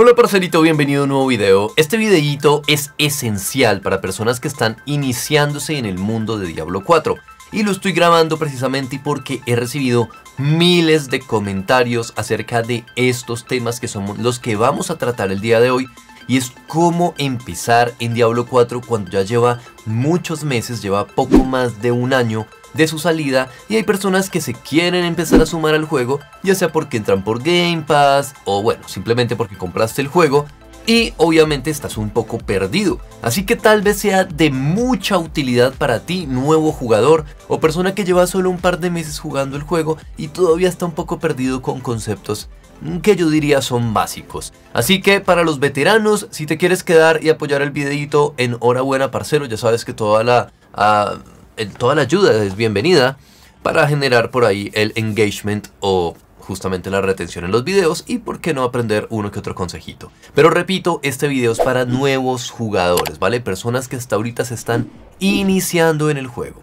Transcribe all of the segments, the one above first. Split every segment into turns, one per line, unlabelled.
Hola parcerito, bienvenido a un nuevo video. Este videíto es esencial para personas que están iniciándose en el mundo de Diablo 4 y lo estoy grabando precisamente porque he recibido miles de comentarios acerca de estos temas que son los que vamos a tratar el día de hoy y es cómo empezar en Diablo 4 cuando ya lleva muchos meses, lleva poco más de un año de su salida y hay personas que se quieren empezar a sumar al juego, ya sea porque entran por Game Pass o bueno, simplemente porque compraste el juego y obviamente estás un poco perdido. Así que tal vez sea de mucha utilidad para ti, nuevo jugador o persona que lleva solo un par de meses jugando el juego y todavía está un poco perdido con conceptos que yo diría son básicos. Así que para los veteranos, si te quieres quedar y apoyar el videito, enhorabuena parcero, ya sabes que toda la... Ah, toda la ayuda es bienvenida para generar por ahí el engagement o justamente la retención en los videos y por qué no aprender uno que otro consejito. Pero repito, este video es para nuevos jugadores, ¿vale? Personas que hasta ahorita se están iniciando en el juego.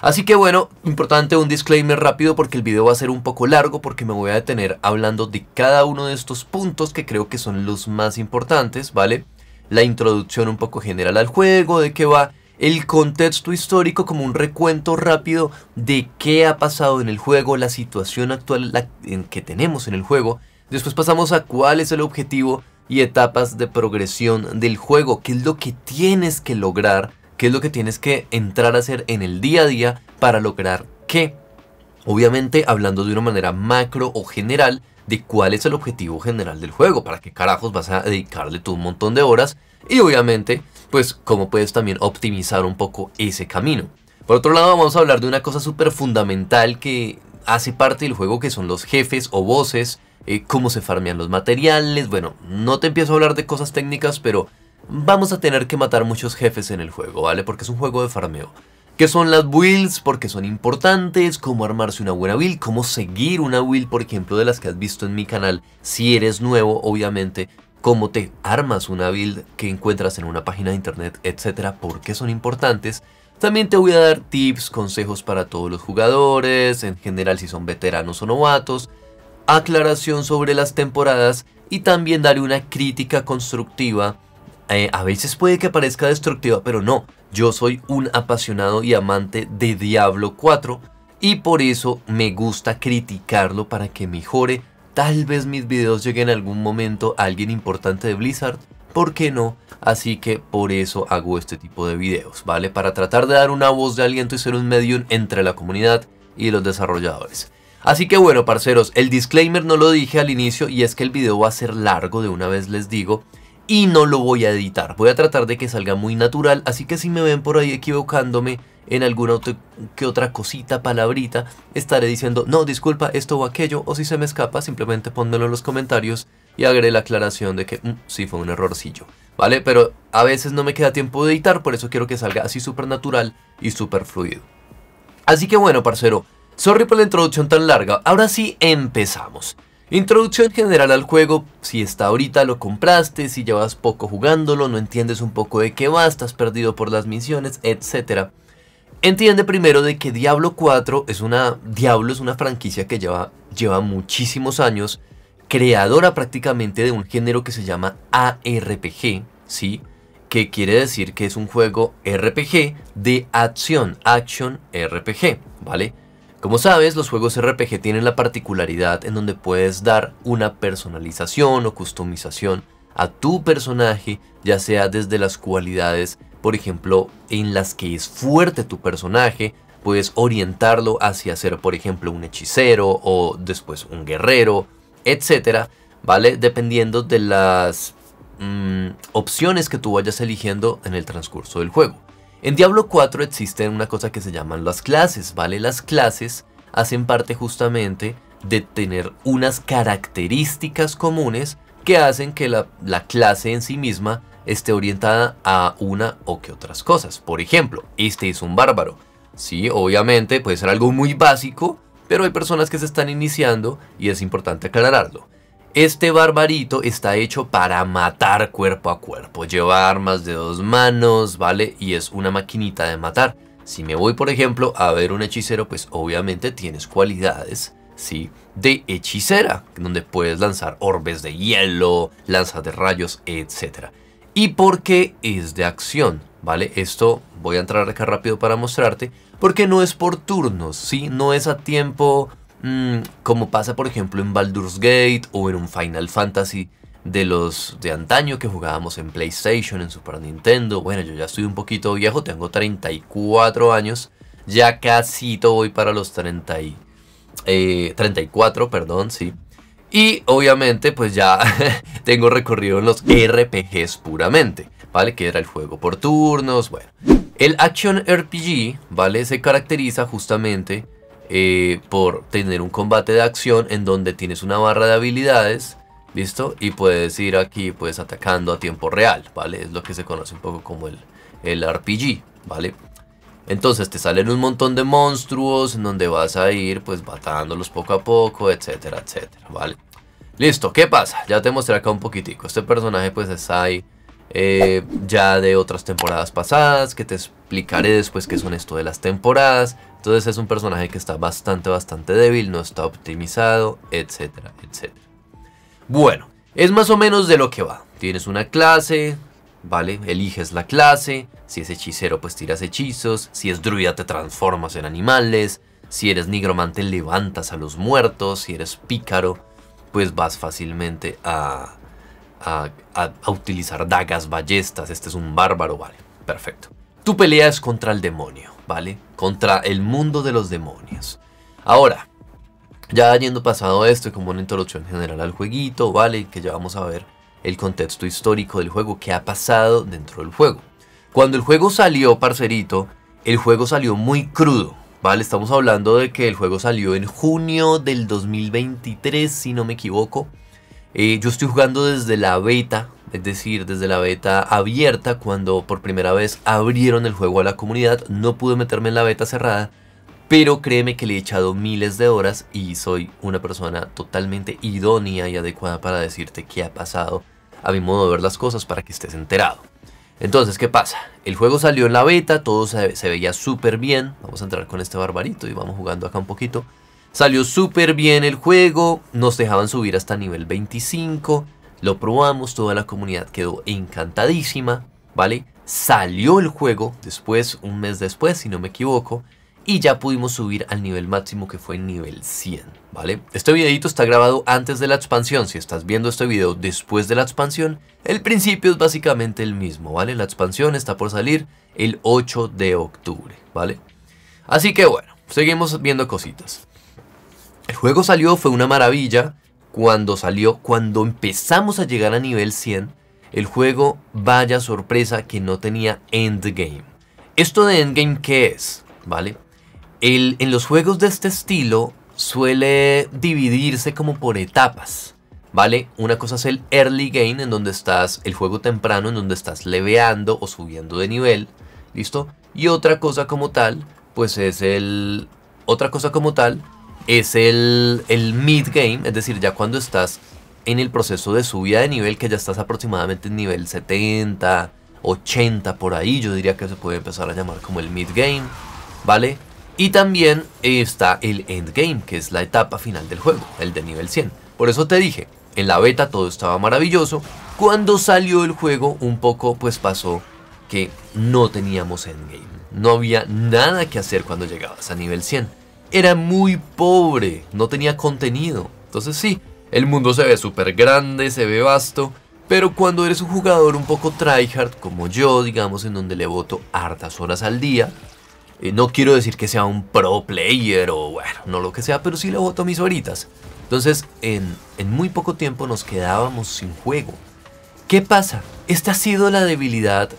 Así que bueno, importante un disclaimer rápido porque el video va a ser un poco largo porque me voy a detener hablando de cada uno de estos puntos que creo que son los más importantes, ¿vale? La introducción un poco general al juego, de qué va el contexto histórico como un recuento rápido de qué ha pasado en el juego, la situación actual en que tenemos en el juego. Después pasamos a cuál es el objetivo y etapas de progresión del juego, qué es lo que tienes que lograr, qué es lo que tienes que entrar a hacer en el día a día para lograr qué. Obviamente hablando de una manera macro o general de cuál es el objetivo general del juego, para qué carajos vas a dedicarle tú un montón de horas y obviamente, pues cómo puedes también optimizar un poco ese camino. Por otro lado, vamos a hablar de una cosa súper fundamental que hace parte del juego, que son los jefes o voces, eh, cómo se farmean los materiales. Bueno, no te empiezo a hablar de cosas técnicas, pero vamos a tener que matar muchos jefes en el juego, ¿vale? Porque es un juego de farmeo. ¿Qué son las builds? Porque son importantes, cómo armarse una buena build, cómo seguir una build, por ejemplo, de las que has visto en mi canal. Si eres nuevo, obviamente, cómo te armas una build que encuentras en una página de internet, etcétera, por qué son importantes. También te voy a dar tips, consejos para todos los jugadores, en general si son veteranos o novatos, aclaración sobre las temporadas y también daré una crítica constructiva. Eh, a veces puede que parezca destructiva, pero no. Yo soy un apasionado y amante de Diablo 4 y por eso me gusta criticarlo para que mejore Tal vez mis videos lleguen en algún momento a alguien importante de Blizzard, ¿por qué no? Así que por eso hago este tipo de videos, ¿vale? Para tratar de dar una voz de aliento y ser un medium entre la comunidad y los desarrolladores. Así que bueno, parceros, el disclaimer no lo dije al inicio y es que el video va a ser largo, de una vez les digo y no lo voy a editar. Voy a tratar de que salga muy natural, así que si me ven por ahí equivocándome en alguna que otra cosita, palabrita, estaré diciendo, no, disculpa, esto o aquello, o si se me escapa, simplemente póndelo en los comentarios y haré la aclaración de que mm, sí fue un errorcillo, ¿vale? Pero a veces no me queda tiempo de editar, por eso quiero que salga así súper natural y súper fluido. Así que bueno, parcero, sorry por la introducción tan larga, ahora sí empezamos. Introducción general al juego, si está ahorita lo compraste, si llevas poco jugándolo, no entiendes un poco de qué va, estás perdido por las misiones, etc. Entiende primero de que Diablo 4 es una, Diablo es una franquicia que lleva, lleva muchísimos años, creadora prácticamente de un género que se llama ARPG, ¿sí? Que quiere decir que es un juego RPG de acción, Action RPG, ¿vale? Como sabes, los juegos RPG tienen la particularidad en donde puedes dar una personalización o customización a tu personaje, ya sea desde las cualidades, por ejemplo, en las que es fuerte tu personaje, puedes orientarlo hacia ser, por ejemplo, un hechicero o después un guerrero, etcétera, ¿vale? Dependiendo de las mm, opciones que tú vayas eligiendo en el transcurso del juego. En Diablo 4 existen una cosa que se llaman las clases, ¿vale? Las clases hacen parte justamente de tener unas características comunes que hacen que la, la clase en sí misma esté orientada a una o que otras cosas. Por ejemplo, este es un bárbaro. Sí, obviamente puede ser algo muy básico, pero hay personas que se están iniciando y es importante aclararlo. Este barbarito está hecho para matar cuerpo a cuerpo. Lleva armas de dos manos, ¿vale? Y es una maquinita de matar. Si me voy, por ejemplo, a ver un hechicero, pues obviamente tienes cualidades, ¿sí? De hechicera, donde puedes lanzar orbes de hielo, lanzas de rayos, etc. ¿Y por qué es de acción? ¿Vale? Esto voy a entrar acá rápido para mostrarte, porque no es por turnos, ¿sí? No es a tiempo Mm, como pasa por ejemplo en Baldur's Gate o en un Final Fantasy de los de antaño que jugábamos en PlayStation, en Super Nintendo. Bueno, yo ya estoy un poquito viejo, tengo 34 años, ya casi voy para los 34, eh, perdón, sí. Y obviamente pues ya tengo recorrido en los RPGs puramente, ¿vale? Que era el juego por turnos, bueno. El Action RPG, ¿vale? Se caracteriza justamente eh, por tener un combate de acción en donde tienes una barra de habilidades, ¿listo? Y puedes ir aquí pues atacando a tiempo real, ¿vale? Es lo que se conoce un poco como el, el RPG, ¿vale? Entonces te salen un montón de monstruos en donde vas a ir pues batándolos poco a poco, etcétera, etcétera, ¿vale? Listo, ¿qué pasa? Ya te mostré acá un poquitico. Este personaje pues es ahí eh, ya de otras temporadas pasadas, que te explicaré después qué son esto de las temporadas. Entonces es un personaje que está bastante, bastante débil, no está optimizado, etcétera, etcétera. Bueno, es más o menos de lo que va. Tienes una clase, ¿vale? Eliges la clase, si es hechicero pues tiras hechizos, si es druida te transformas en animales, si eres nigromante levantas a los muertos, si eres pícaro pues vas fácilmente a, a, utilizar dagas, ballestas, este es un bárbaro, vale, perfecto. Tu pelea es contra el demonio, ¿vale? Contra el mundo de los demonios. Ahora, ya yendo pasado esto y como una introducción general al jueguito, ¿vale? Que ya vamos a ver el contexto histórico del juego, qué ha pasado dentro del juego. Cuando el juego salió, parcerito, el juego salió muy crudo, ¿vale? Estamos hablando de que el juego salió en junio del 2023, si no me equivoco. Eh, yo estoy jugando desde la beta, es decir, desde la beta abierta, cuando por primera vez abrieron el juego a la comunidad. No pude meterme en la beta cerrada, pero créeme que le he echado miles de horas y soy una persona totalmente idónea y adecuada para decirte qué ha pasado a mi modo de ver las cosas para que estés enterado. Entonces, ¿qué pasa? El juego salió en la beta, todo se, se veía súper bien. Vamos a entrar con este barbarito y vamos jugando acá un poquito. Salió súper bien el juego, nos dejaban subir hasta nivel 25, lo probamos, toda la comunidad quedó encantadísima, ¿vale? Salió el juego después, un mes después, si no me equivoco, y ya pudimos subir al nivel máximo que fue nivel 100, ¿vale? Este videito está grabado antes de la expansión, si estás viendo este video después de la expansión, el principio es básicamente el mismo, ¿vale? La expansión está por salir el 8 de octubre, ¿vale? Así que bueno, seguimos viendo cositas. El juego salió, fue una maravilla. Cuando salió, cuando empezamos a llegar a nivel 100, el juego, vaya sorpresa, que no tenía endgame. ¿Esto de endgame qué es? ¿Vale? El, en los juegos de este estilo suele dividirse como por etapas. ¿Vale? Una cosa es el early game, en donde estás, el juego temprano, en donde estás leveando o subiendo de nivel. ¿Listo? Y otra cosa como tal, pues es el... Otra cosa como tal es el, mid-game, es decir, ya cuando estás en el proceso de subida de nivel, que ya estás aproximadamente en nivel 70, 80 por ahí, yo diría que se puede empezar a llamar como el mid-game, ¿vale? Y también está el end game, que es la etapa final del juego, el de nivel 100. Por eso te dije, en la beta todo estaba maravilloso, cuando salió el juego un poco pues pasó que no teníamos game no había nada que hacer cuando llegabas a nivel 100 era muy pobre, no tenía contenido. Entonces sí, el mundo se ve súper grande, se ve vasto, pero cuando eres un jugador un poco tryhard como yo, digamos, en donde le voto hartas horas al día, eh, no quiero decir que sea un pro player o bueno, no lo que sea, pero sí le voto mis horitas. Entonces, en muy poco tiempo nos quedábamos sin juego. ¿Qué pasa? Esta ha sido la debilidad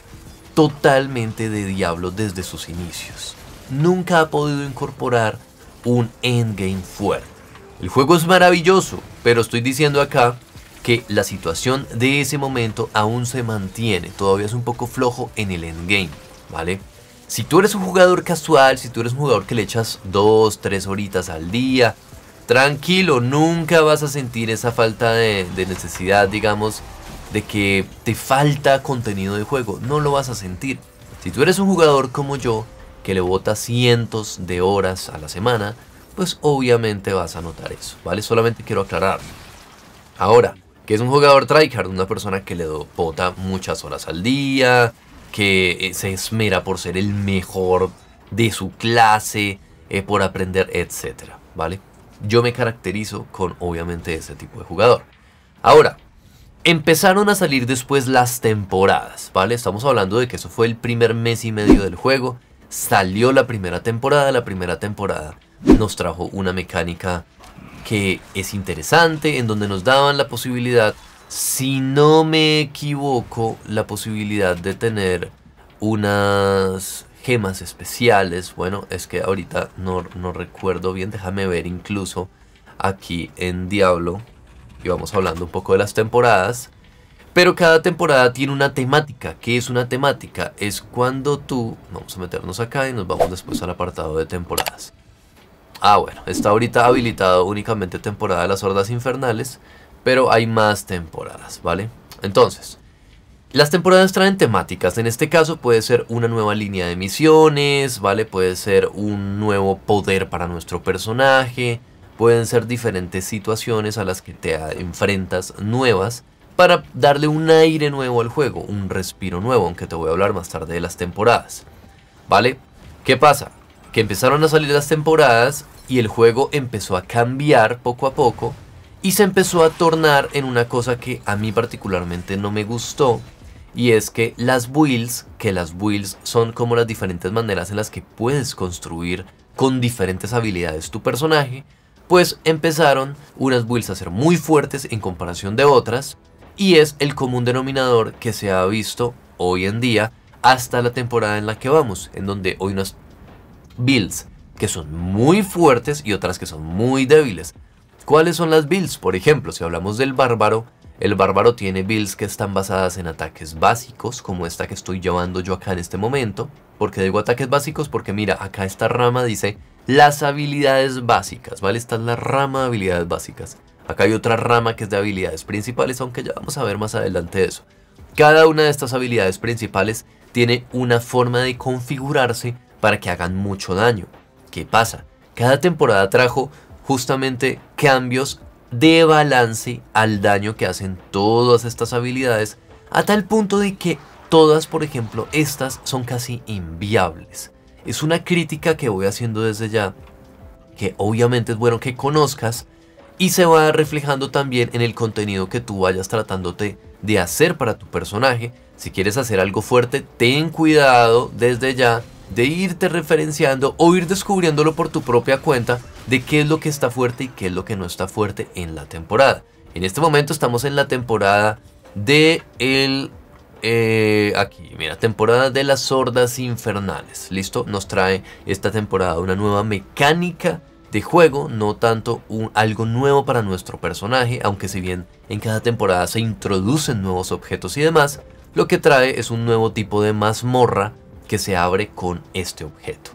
totalmente de Diablo desde sus inicios. Nunca ha podido incorporar un endgame fuerte. El juego es maravilloso, pero estoy diciendo acá que la situación de ese momento aún se mantiene, todavía es un poco flojo en el endgame, ¿vale? Si tú eres un jugador casual, si tú eres un jugador que le echas 2, 3 horitas al día, tranquilo, nunca vas a sentir esa falta de, de, necesidad, digamos, de que te falta contenido de juego, no lo vas a sentir. Si tú eres un jugador como yo, que le vota cientos de horas a la semana, pues obviamente vas a notar eso, ¿vale? Solamente quiero aclarar. Ahora, que es un jugador tryhard, una persona que le bota muchas horas al día, que eh, se esmera por ser el mejor de su clase, eh, por aprender, etcétera, ¿vale? Yo me caracterizo con obviamente ese tipo de jugador. Ahora, empezaron a salir después las temporadas, ¿vale? Estamos hablando de que eso fue el primer mes y medio del juego salió la primera temporada. La primera temporada nos trajo una mecánica que es interesante, en donde nos daban la posibilidad, si no me equivoco, la posibilidad de tener unas gemas especiales. Bueno, es que ahorita no, recuerdo bien, déjame ver incluso aquí en Diablo. Y vamos hablando un poco de las temporadas. Pero cada temporada tiene una temática. que es una temática? Es cuando tú... Vamos a meternos acá y nos vamos después al apartado de temporadas. Ah, bueno, está ahorita habilitado únicamente temporada de las hordas infernales, pero hay más temporadas, ¿vale? Entonces, las temporadas traen temáticas. En este caso puede ser una nueva línea de misiones, ¿vale? Puede ser un nuevo poder para nuestro personaje, pueden ser diferentes situaciones a las que te enfrentas nuevas para darle un aire nuevo al juego, un respiro nuevo, aunque te voy a hablar más tarde de las temporadas. ¿Vale? ¿Qué pasa? Que empezaron a salir las temporadas y el juego empezó a cambiar poco a poco y se empezó a tornar en una cosa que a mí particularmente no me gustó y es que las builds, que las builds son como las diferentes maneras en las que puedes construir con diferentes habilidades tu personaje, pues empezaron unas builds a ser muy fuertes en comparación de otras y es el común denominador que se ha visto hoy en día hasta la temporada en la que vamos, en donde hoy unas builds que son muy fuertes y otras que son muy débiles. ¿Cuáles son las builds? Por ejemplo, si hablamos del bárbaro, el bárbaro tiene builds que están basadas en ataques básicos, como esta que estoy llevando yo acá en este momento. qué digo ataques básicos? Porque mira, acá esta rama dice las habilidades básicas, ¿vale? Esta es la rama de habilidades básicas. Acá hay otra rama que es de habilidades principales, aunque ya vamos a ver más adelante eso. Cada una de estas habilidades principales tiene una forma de configurarse para que hagan mucho daño. ¿Qué pasa? Cada temporada trajo justamente cambios de balance al daño que hacen todas estas habilidades, a tal punto de que todas, por ejemplo, estas son casi inviables. Es una crítica que voy haciendo desde ya, que obviamente es bueno que conozcas, y se va reflejando también en el contenido que tú vayas tratándote de hacer para tu personaje. Si quieres hacer algo fuerte, ten cuidado desde ya de irte referenciando o ir descubriéndolo por tu propia cuenta de qué es lo que está fuerte y qué es lo que no está fuerte en la temporada. En este momento estamos en la temporada de el eh, aquí, mira, temporada de las sordas infernales. Listo, nos trae esta temporada una nueva mecánica este juego, no tanto un, algo nuevo para nuestro personaje, aunque si bien en cada temporada se introducen nuevos objetos y demás, lo que trae es un nuevo tipo de mazmorra que se abre con este objeto.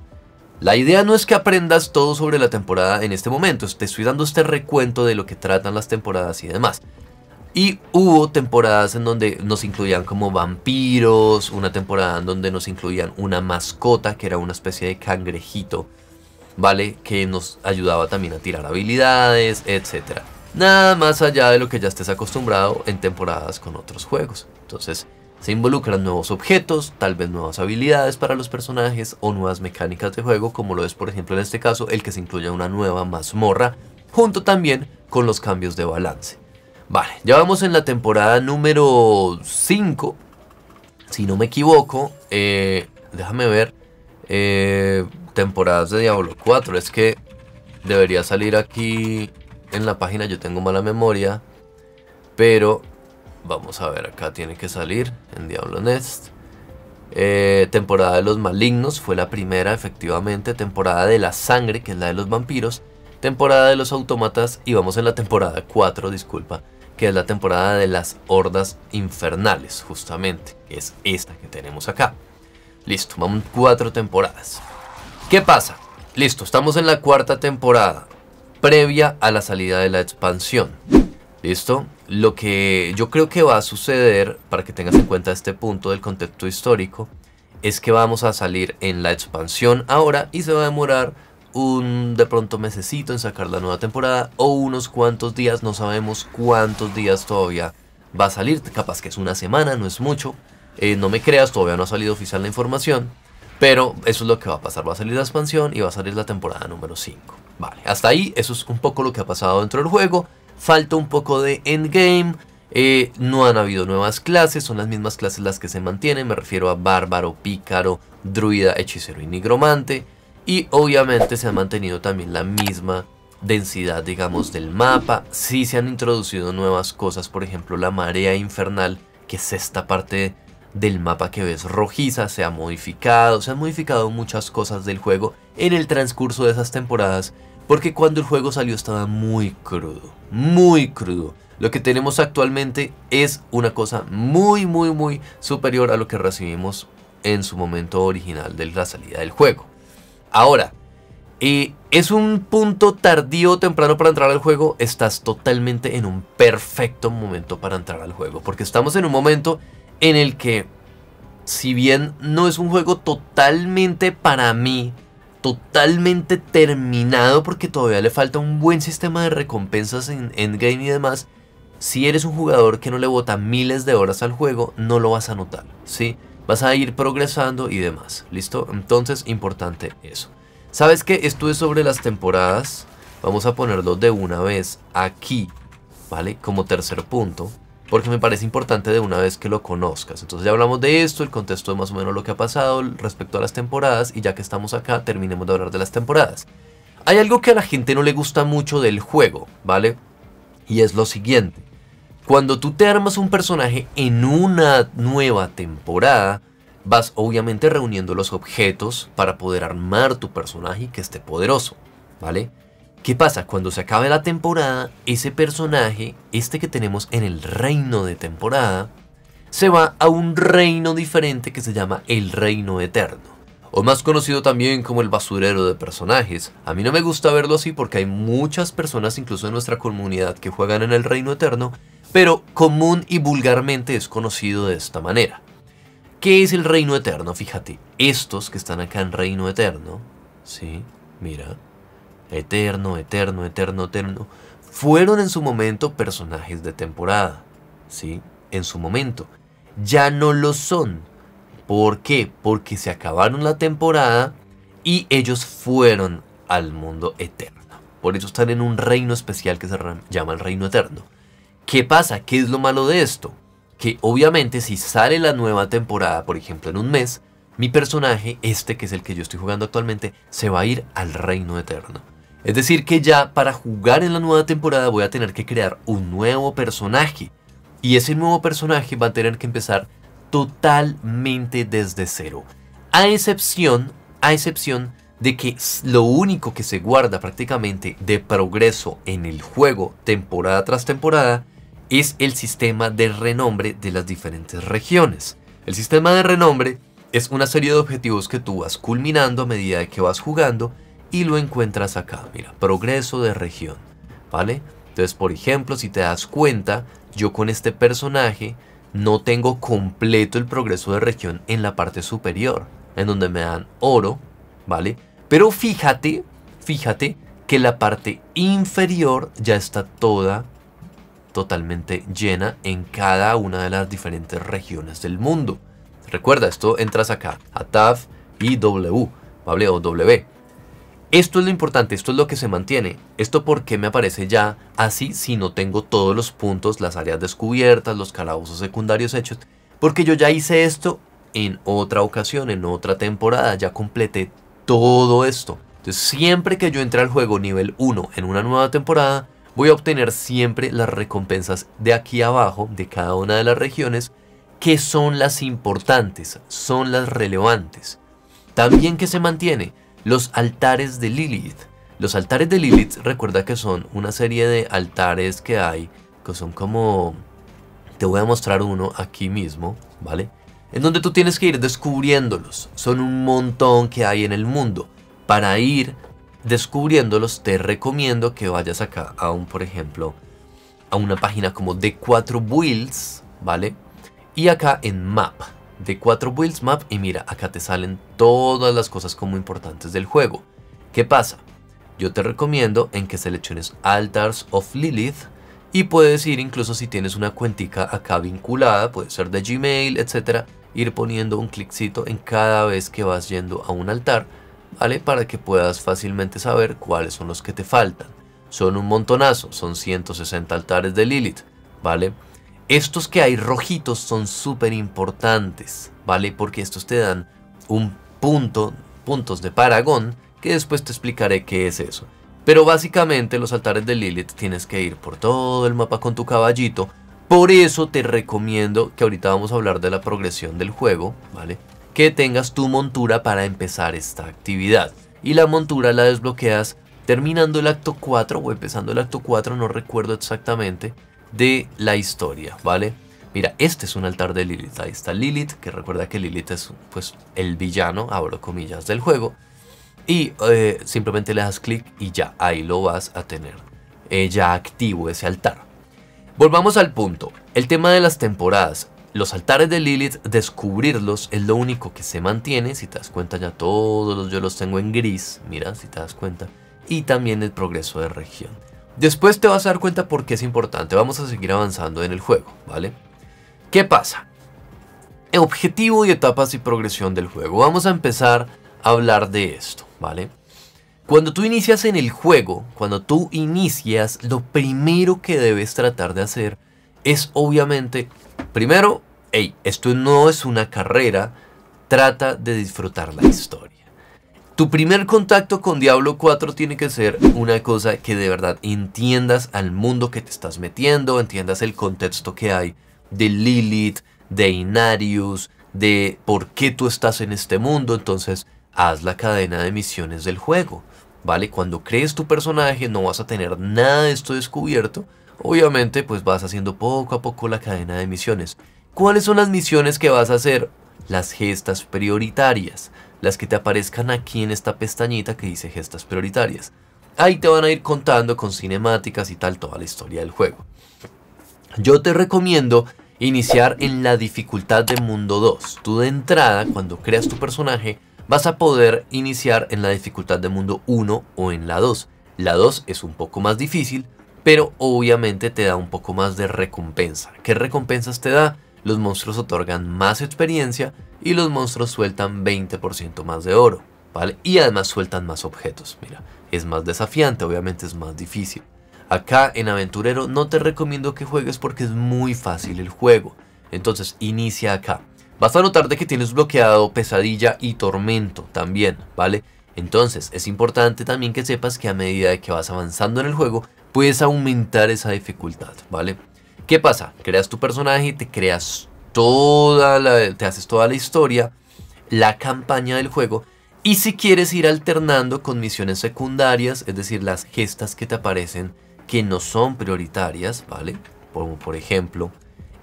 La idea no es que aprendas todo sobre la temporada en este momento, te estoy dando este recuento de lo que tratan las temporadas y demás. Y hubo temporadas en donde nos incluían como vampiros, una temporada en donde nos incluían una mascota que era una especie de cangrejito ¿vale? Que nos ayudaba también a tirar habilidades, etcétera nada más allá de lo que ya estés acostumbrado en temporadas con otros juegos. Entonces, se involucran nuevos objetos, tal vez nuevas habilidades para los personajes o nuevas mecánicas de juego, como lo es por ejemplo en este caso el que se incluya una nueva mazmorra, junto también con los cambios de balance. Vale, ya vamos en la temporada número 5, si no me equivoco, eh, déjame ver, eh, temporadas de Diablo 4. Es que debería salir aquí en la página, yo tengo mala memoria. Pero vamos a ver, acá tiene que salir en Diablo Nest. Eh, temporada de los malignos fue la primera, efectivamente. Temporada de la sangre, que es la de los vampiros. Temporada de los autómatas. Y vamos en la temporada 4, disculpa. Que es la temporada de las hordas infernales, justamente. Que es esta que tenemos acá. Listo, vamos cuatro temporadas. ¿Qué pasa? Listo, estamos en la cuarta temporada, previa a la salida de la expansión. ¿Listo? Lo que yo creo que va a suceder, para que tengas en cuenta este punto del contexto histórico, es que vamos a salir en la expansión ahora y se va a demorar un de pronto mesecito en sacar la nueva temporada o unos cuantos días, no sabemos cuántos días todavía va a salir, capaz que es una semana, no es mucho, eh, no me creas, todavía no ha salido oficial la información, pero eso es lo que va a pasar, va a salir la expansión y va a salir la temporada número 5. Vale, hasta ahí eso es un poco lo que ha pasado dentro del juego. Falta un poco de endgame. Eh, no han habido nuevas clases, son las mismas clases las que se mantienen. Me refiero a bárbaro, pícaro, druida, hechicero y nigromante. Y obviamente se ha mantenido también la misma densidad, digamos, del mapa. Sí se han introducido nuevas cosas, por ejemplo, la marea infernal, que es esta parte del mapa que ves rojiza, se ha modificado, se han modificado muchas cosas del juego en el transcurso de esas temporadas, porque cuando el juego salió estaba muy crudo, muy crudo. Lo que tenemos actualmente es una cosa muy, muy, muy superior a lo que recibimos en su momento original de la salida del juego. Ahora, y eh, es un punto tardío o temprano para entrar al juego, estás totalmente en un perfecto momento para entrar al juego, porque estamos en un momento en el que, si bien no es un juego totalmente para mí, totalmente terminado porque todavía le falta un buen sistema de recompensas en endgame y demás, si eres un jugador que no le bota miles de horas al juego, no lo vas a notar, ¿sí? Vas a ir progresando y demás, ¿listo? Entonces, importante eso. ¿Sabes qué? Estuve sobre las temporadas, vamos a ponerlo de una vez aquí, ¿vale? Como tercer punto porque me parece importante de una vez que lo conozcas. Entonces ya hablamos de esto, el contexto de más o menos lo que ha pasado respecto a las temporadas y ya que estamos acá terminemos de hablar de las temporadas. Hay algo que a la gente no le gusta mucho del juego, ¿vale? Y es lo siguiente. Cuando tú te armas un personaje en una nueva temporada, vas obviamente reuniendo los objetos para poder armar tu personaje que esté poderoso, ¿vale? ¿Qué pasa? Cuando se acabe la temporada, ese personaje, este que tenemos en el reino de temporada, se va a un reino diferente que se llama el reino eterno. O más conocido también como el basurero de personajes. A mí no me gusta verlo así porque hay muchas personas, incluso en nuestra comunidad, que juegan en el reino eterno, pero común y vulgarmente es conocido de esta manera. ¿Qué es el reino eterno? Fíjate, estos que están acá en reino eterno, ¿sí? Mira, eterno, eterno, eterno, eterno, fueron en su momento personajes de temporada, ¿sí? En su momento. Ya no lo son. ¿Por qué? Porque se acabaron la temporada y ellos fueron al mundo eterno. Por eso están en un reino especial que se llama el reino eterno. ¿Qué pasa? ¿Qué es lo malo de esto? Que obviamente si sale la nueva temporada, por ejemplo, en un mes, mi personaje, este que es el que yo estoy jugando actualmente, se va a ir al reino eterno. Es decir que ya para jugar en la nueva temporada voy a tener que crear un nuevo personaje. Y ese nuevo personaje va a tener que empezar totalmente desde cero. A excepción, a excepción de que lo único que se guarda prácticamente de progreso en el juego temporada tras temporada es el sistema de renombre de las diferentes regiones. El sistema de renombre es una serie de objetivos que tú vas culminando a medida que vas jugando y lo encuentras acá, mira, progreso de región, ¿vale? Entonces, por ejemplo, si te das cuenta, yo con este personaje no tengo completo el progreso de región en la parte superior, en donde me dan oro, ¿vale? Pero fíjate, fíjate que la parte inferior ya está toda totalmente llena en cada una de las diferentes regiones del mundo. Recuerda, esto entras acá, a y W, ¿vale? O W. Esto es lo importante, esto es lo que se mantiene. Esto porque me aparece ya así si no tengo todos los puntos, las áreas descubiertas, los calabozos secundarios hechos. Porque yo ya hice esto en otra ocasión, en otra temporada, ya completé todo esto. Entonces siempre que yo entre al juego nivel 1 en una nueva temporada, voy a obtener siempre las recompensas de aquí abajo, de cada una de las regiones, que son las importantes, son las relevantes. También que se mantiene, los altares de Lilith. Los altares de Lilith, recuerda que son una serie de altares que hay, que son como... Te voy a mostrar uno aquí mismo, ¿vale? En donde tú tienes que ir descubriéndolos. Son un montón que hay en el mundo. Para ir descubriéndolos, te recomiendo que vayas acá a un, por ejemplo, a una página como D4 Builds, ¿vale? Y acá en Map, de 4 builds map y mira, acá te salen todas las cosas como importantes del juego. ¿Qué pasa? Yo te recomiendo en que selecciones Altars of Lilith y puedes ir incluso si tienes una cuentica acá vinculada, puede ser de Gmail, etcétera, ir poniendo un cliccito en cada vez que vas yendo a un altar, ¿vale? Para que puedas fácilmente saber cuáles son los que te faltan. Son un montonazo, son 160 altares de Lilith, ¿vale? Estos que hay rojitos son súper importantes, ¿vale? Porque estos te dan un punto, puntos de paragón, que después te explicaré qué es eso. Pero básicamente los altares de Lilith tienes que ir por todo el mapa con tu caballito. Por eso te recomiendo que ahorita vamos a hablar de la progresión del juego, ¿vale? Que tengas tu montura para empezar esta actividad. Y la montura la desbloqueas terminando el acto 4 o empezando el acto 4, no recuerdo exactamente de la historia, ¿vale? Mira, este es un altar de Lilith. Ahí está Lilith, que recuerda que Lilith es pues, el villano, abro comillas, del juego. Y eh, simplemente le das clic y ya, ahí lo vas a tener. Eh, ya activo ese altar. Volvamos al punto. El tema de las temporadas. Los altares de Lilith, descubrirlos es lo único que se mantiene. Si te das cuenta, ya todos los yo los tengo en gris. Mira, si te das cuenta. Y también el progreso de región. Después te vas a dar cuenta por qué es importante. Vamos a seguir avanzando en el juego, ¿vale? ¿Qué pasa? Objetivo y etapas y progresión del juego. Vamos a empezar a hablar de esto, ¿vale? Cuando tú inicias en el juego, cuando tú inicias, lo primero que debes tratar de hacer es obviamente, primero, hey, esto no es una carrera, trata de disfrutar la historia. Tu primer contacto con Diablo 4 tiene que ser una cosa que de verdad entiendas al mundo que te estás metiendo, entiendas el contexto que hay de Lilith, de Inarius, de por qué tú estás en este mundo, entonces haz la cadena de misiones del juego, ¿vale? Cuando crees tu personaje no vas a tener nada de esto descubierto, obviamente pues vas haciendo poco a poco la cadena de misiones. ¿Cuáles son las misiones que vas a hacer? Las gestas prioritarias las que te aparezcan aquí en esta pestañita que dice gestas prioritarias. Ahí te van a ir contando con cinemáticas y tal toda la historia del juego. Yo te recomiendo iniciar en la dificultad de Mundo 2. Tú de entrada, cuando creas tu personaje, vas a poder iniciar en la dificultad de Mundo 1 o en la 2. La 2 es un poco más difícil, pero obviamente te da un poco más de recompensa. ¿Qué recompensas te da? los monstruos otorgan más experiencia y los monstruos sueltan 20% más de oro, ¿vale? Y además sueltan más objetos, mira, es más desafiante, obviamente es más difícil. Acá en Aventurero no te recomiendo que juegues porque es muy fácil el juego, entonces inicia acá. Vas a notar de que tienes bloqueado pesadilla y tormento también, ¿vale? Entonces es importante también que sepas que a medida que vas avanzando en el juego, puedes aumentar esa dificultad, ¿vale? ¿Qué pasa? Creas tu personaje, y te creas toda la, te haces toda la historia, la campaña del juego y si quieres ir alternando con misiones secundarias, es decir, las gestas que te aparecen que no son prioritarias, ¿vale? Como por ejemplo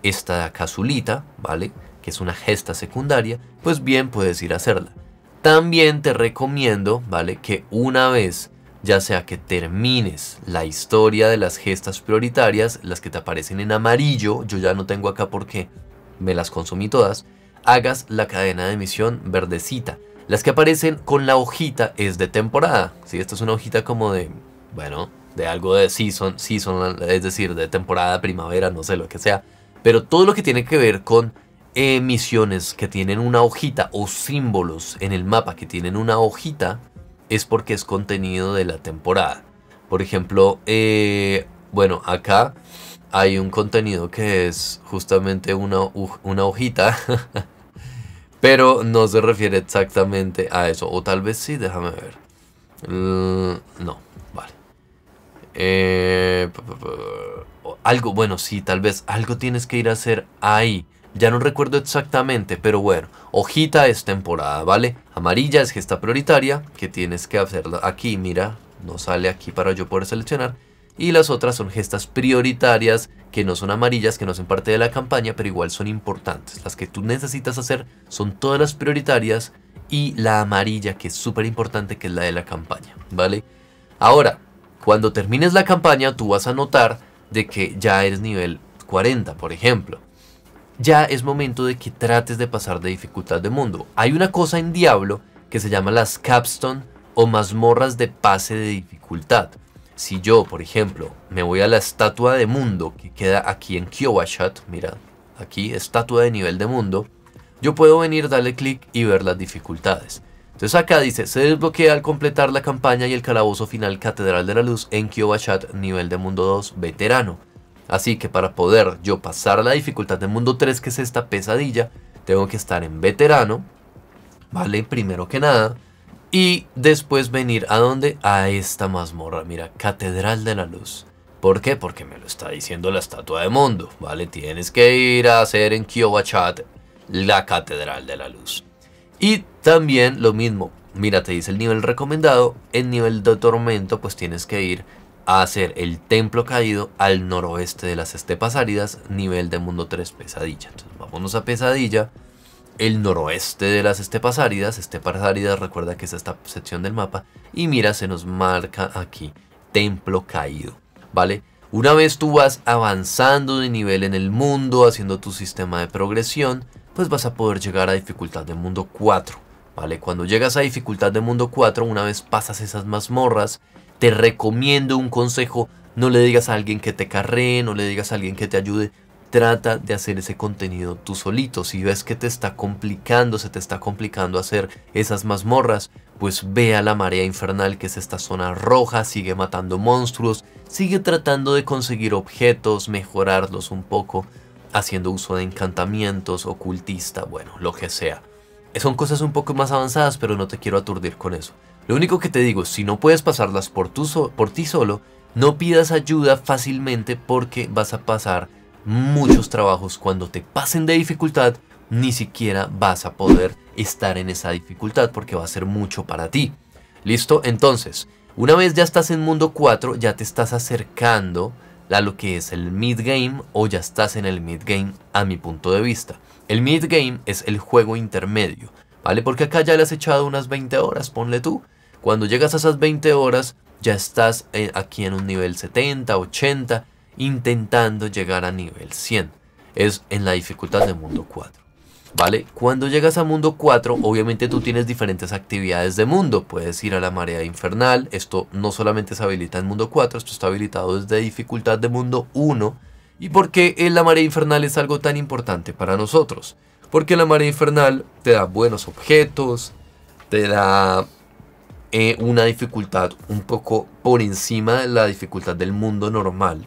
esta casulita, ¿vale? Que es una gesta secundaria, pues bien puedes ir a hacerla. También te recomiendo, ¿vale? Que una vez ya sea que termines la historia de las gestas prioritarias, las que te aparecen en amarillo, yo ya no tengo acá porque me las consumí todas, hagas la cadena de emisión verdecita. Las que aparecen con la hojita es de temporada, si Esta es una hojita como de, bueno, de algo de season, season, es decir, de temporada, primavera, no sé, lo que sea. Pero todo lo que tiene que ver con emisiones que tienen una hojita o símbolos en el mapa que tienen una hojita, es porque es contenido de la temporada. Por ejemplo, eh, bueno, acá hay un contenido que es justamente una, hojita, pero no se refiere exactamente a eso. O tal vez sí, déjame ver. no, vale. Eh, algo, bueno, sí, tal vez algo tienes que ir a hacer ahí. Ya no recuerdo exactamente, pero bueno, hojita es temporada, ¿vale? Amarilla es gesta prioritaria, que tienes que hacerla aquí, mira, no sale aquí para yo poder seleccionar. Y las otras son gestas prioritarias, que no son amarillas, que no son parte de la campaña, pero igual son importantes. Las que tú necesitas hacer son todas las prioritarias y la amarilla, que es súper importante, que es la de la campaña, ¿vale? Ahora, cuando termines la campaña, tú vas a notar de que ya eres nivel 40, por ejemplo ya es momento de que trates de pasar de dificultad de mundo. Hay una cosa en Diablo que se llama las capstone o mazmorras de pase de dificultad. Si yo, por ejemplo, me voy a la estatua de mundo que queda aquí en Kyobachat, mira, aquí estatua de nivel de mundo, yo puedo venir, darle clic y ver las dificultades. Entonces acá dice, se desbloquea al completar la campaña y el calabozo final Catedral de la Luz en Kyobachat nivel de mundo 2 veterano. Así que para poder yo pasar a la dificultad de mundo 3, que es esta pesadilla, tengo que estar en veterano, ¿vale? Primero que nada. Y después venir a dónde? A esta mazmorra, mira, Catedral de la Luz. ¿Por qué? Porque me lo está diciendo la estatua de mundo, ¿vale? Tienes que ir a hacer en Kyobachat la Catedral de la Luz. Y también lo mismo, mira, te dice el nivel recomendado, en nivel de tormento pues tienes que ir a hacer el templo caído al noroeste de las estepas áridas, nivel de mundo 3 pesadilla. Entonces vámonos a pesadilla, el noroeste de las estepas áridas, estepas áridas recuerda que es esta sección del mapa, y mira se nos marca aquí, templo caído, ¿vale? Una vez tú vas avanzando de nivel en el mundo, haciendo tu sistema de progresión, pues vas a poder llegar a dificultad de mundo 4, ¿vale? Cuando llegas a dificultad de mundo 4, una vez pasas esas mazmorras, te recomiendo un consejo, no le digas a alguien que te carree, no le digas a alguien que te ayude, trata de hacer ese contenido tú solito. Si ves que te está complicando, se te está complicando hacer esas mazmorras, pues ve a la marea infernal que es esta zona roja, sigue matando monstruos, sigue tratando de conseguir objetos, mejorarlos un poco, haciendo uso de encantamientos, ocultista, bueno, lo que sea son cosas un poco más avanzadas, pero no te quiero aturdir con eso. Lo único que te digo, si no puedes pasarlas por, por ti solo, no pidas ayuda fácilmente porque vas a pasar muchos trabajos cuando te pasen de dificultad, ni siquiera vas a poder estar en esa dificultad porque va a ser mucho para ti. ¿Listo? Entonces, una vez ya estás en mundo 4, ya te estás acercando a lo que es el mid game o ya estás en el mid game a mi punto de vista. El mid-game es el juego intermedio, ¿vale? Porque acá ya le has echado unas 20 horas, ponle tú. Cuando llegas a esas 20 horas, ya estás eh, aquí en un nivel 70, 80, intentando llegar a nivel 100. Es en la dificultad de mundo 4. ¿Vale? Cuando llegas a mundo 4, obviamente tú tienes diferentes actividades de mundo. Puedes ir a la marea infernal. Esto no solamente se habilita en mundo 4, esto está habilitado desde dificultad de mundo 1 ¿Y por qué la marea infernal es algo tan importante para nosotros? Porque la marea infernal te da buenos objetos, te da eh, una dificultad un poco por encima de la dificultad del mundo normal.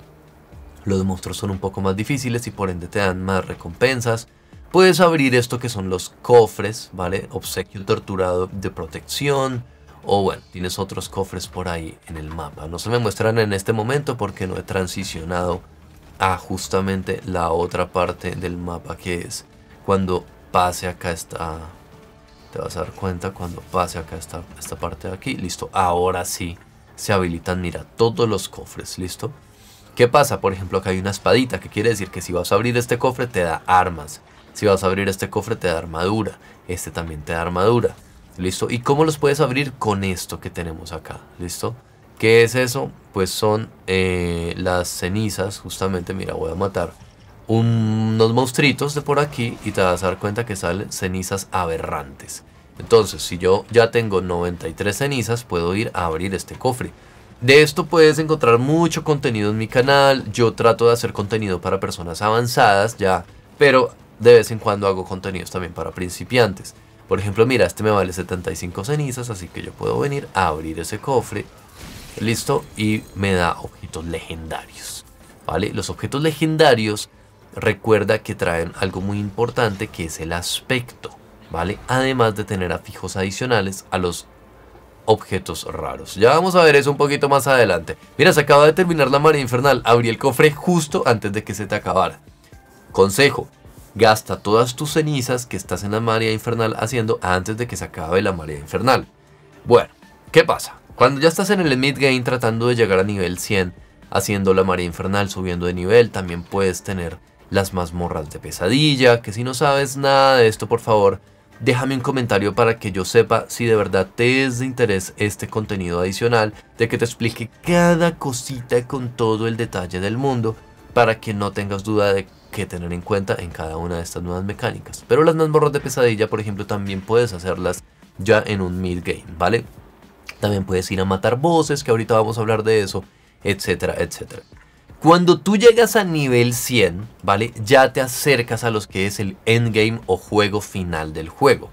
Los monstruos son un poco más difíciles y por ende te dan más recompensas. Puedes abrir esto que son los cofres, ¿vale? Obsequio torturado de protección. O bueno, tienes otros cofres por ahí en el mapa. No se me muestran en este momento porque no he transicionado justamente la otra parte del mapa que es cuando pase acá esta te vas a dar cuenta cuando pase acá esta, esta parte de aquí listo ahora sí se habilitan mira todos los cofres listo ¿Qué pasa? Por ejemplo, acá hay una espadita, que quiere decir que si vas a abrir este cofre te da armas. Si vas a abrir este cofre te da armadura. Este también te da armadura. ¿Listo? ¿Y cómo los puedes abrir con esto que tenemos acá? ¿Listo? ¿Qué es eso? Pues son eh, las cenizas, justamente, mira, voy a matar unos monstruitos de por aquí y te vas a dar cuenta que salen cenizas aberrantes. Entonces, si yo ya tengo 93 cenizas, puedo ir a abrir este cofre. De esto puedes encontrar mucho contenido en mi canal. Yo trato de hacer contenido para personas avanzadas ya, pero de vez en cuando hago contenidos también para principiantes. Por ejemplo, mira, este me vale 75 cenizas, así que yo puedo venir a abrir ese cofre Listo, y me da objetos legendarios. ¿Vale? Los objetos legendarios recuerda que traen algo muy importante que es el aspecto. ¿Vale? Además de tener afijos adicionales a los objetos raros. Ya vamos a ver eso un poquito más adelante. Mira, se acaba de terminar la marea infernal. Abrí el cofre justo antes de que se te acabara. Consejo. Gasta todas tus cenizas que estás en la marea infernal haciendo antes de que se acabe la marea infernal. Bueno, ¿qué pasa? Cuando ya estás en el mid-game tratando de llegar a nivel 100, haciendo la marea infernal, subiendo de nivel, también puedes tener las mazmorras de pesadilla, que si no sabes nada de esto, por favor, déjame un comentario para que yo sepa si de verdad te es de interés este contenido adicional, de que te explique cada cosita con todo el detalle del mundo, para que no tengas duda de qué tener en cuenta en cada una de estas nuevas mecánicas. Pero las mazmorras de pesadilla, por ejemplo, también puedes hacerlas ya en un mid-game, ¿vale? También puedes ir a matar voces, que ahorita vamos a hablar de eso, etcétera, etcétera. Cuando tú llegas a nivel 100, ¿vale? Ya te acercas a los que es el endgame o juego final del juego,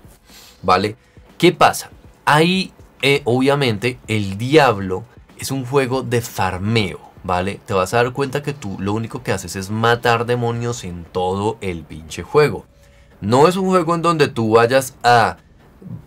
¿vale? ¿Qué pasa? Ahí, eh, obviamente, el diablo es un juego de farmeo, ¿vale? Te vas a dar cuenta que tú lo único que haces es matar demonios en todo el pinche juego. No es un juego en donde tú vayas a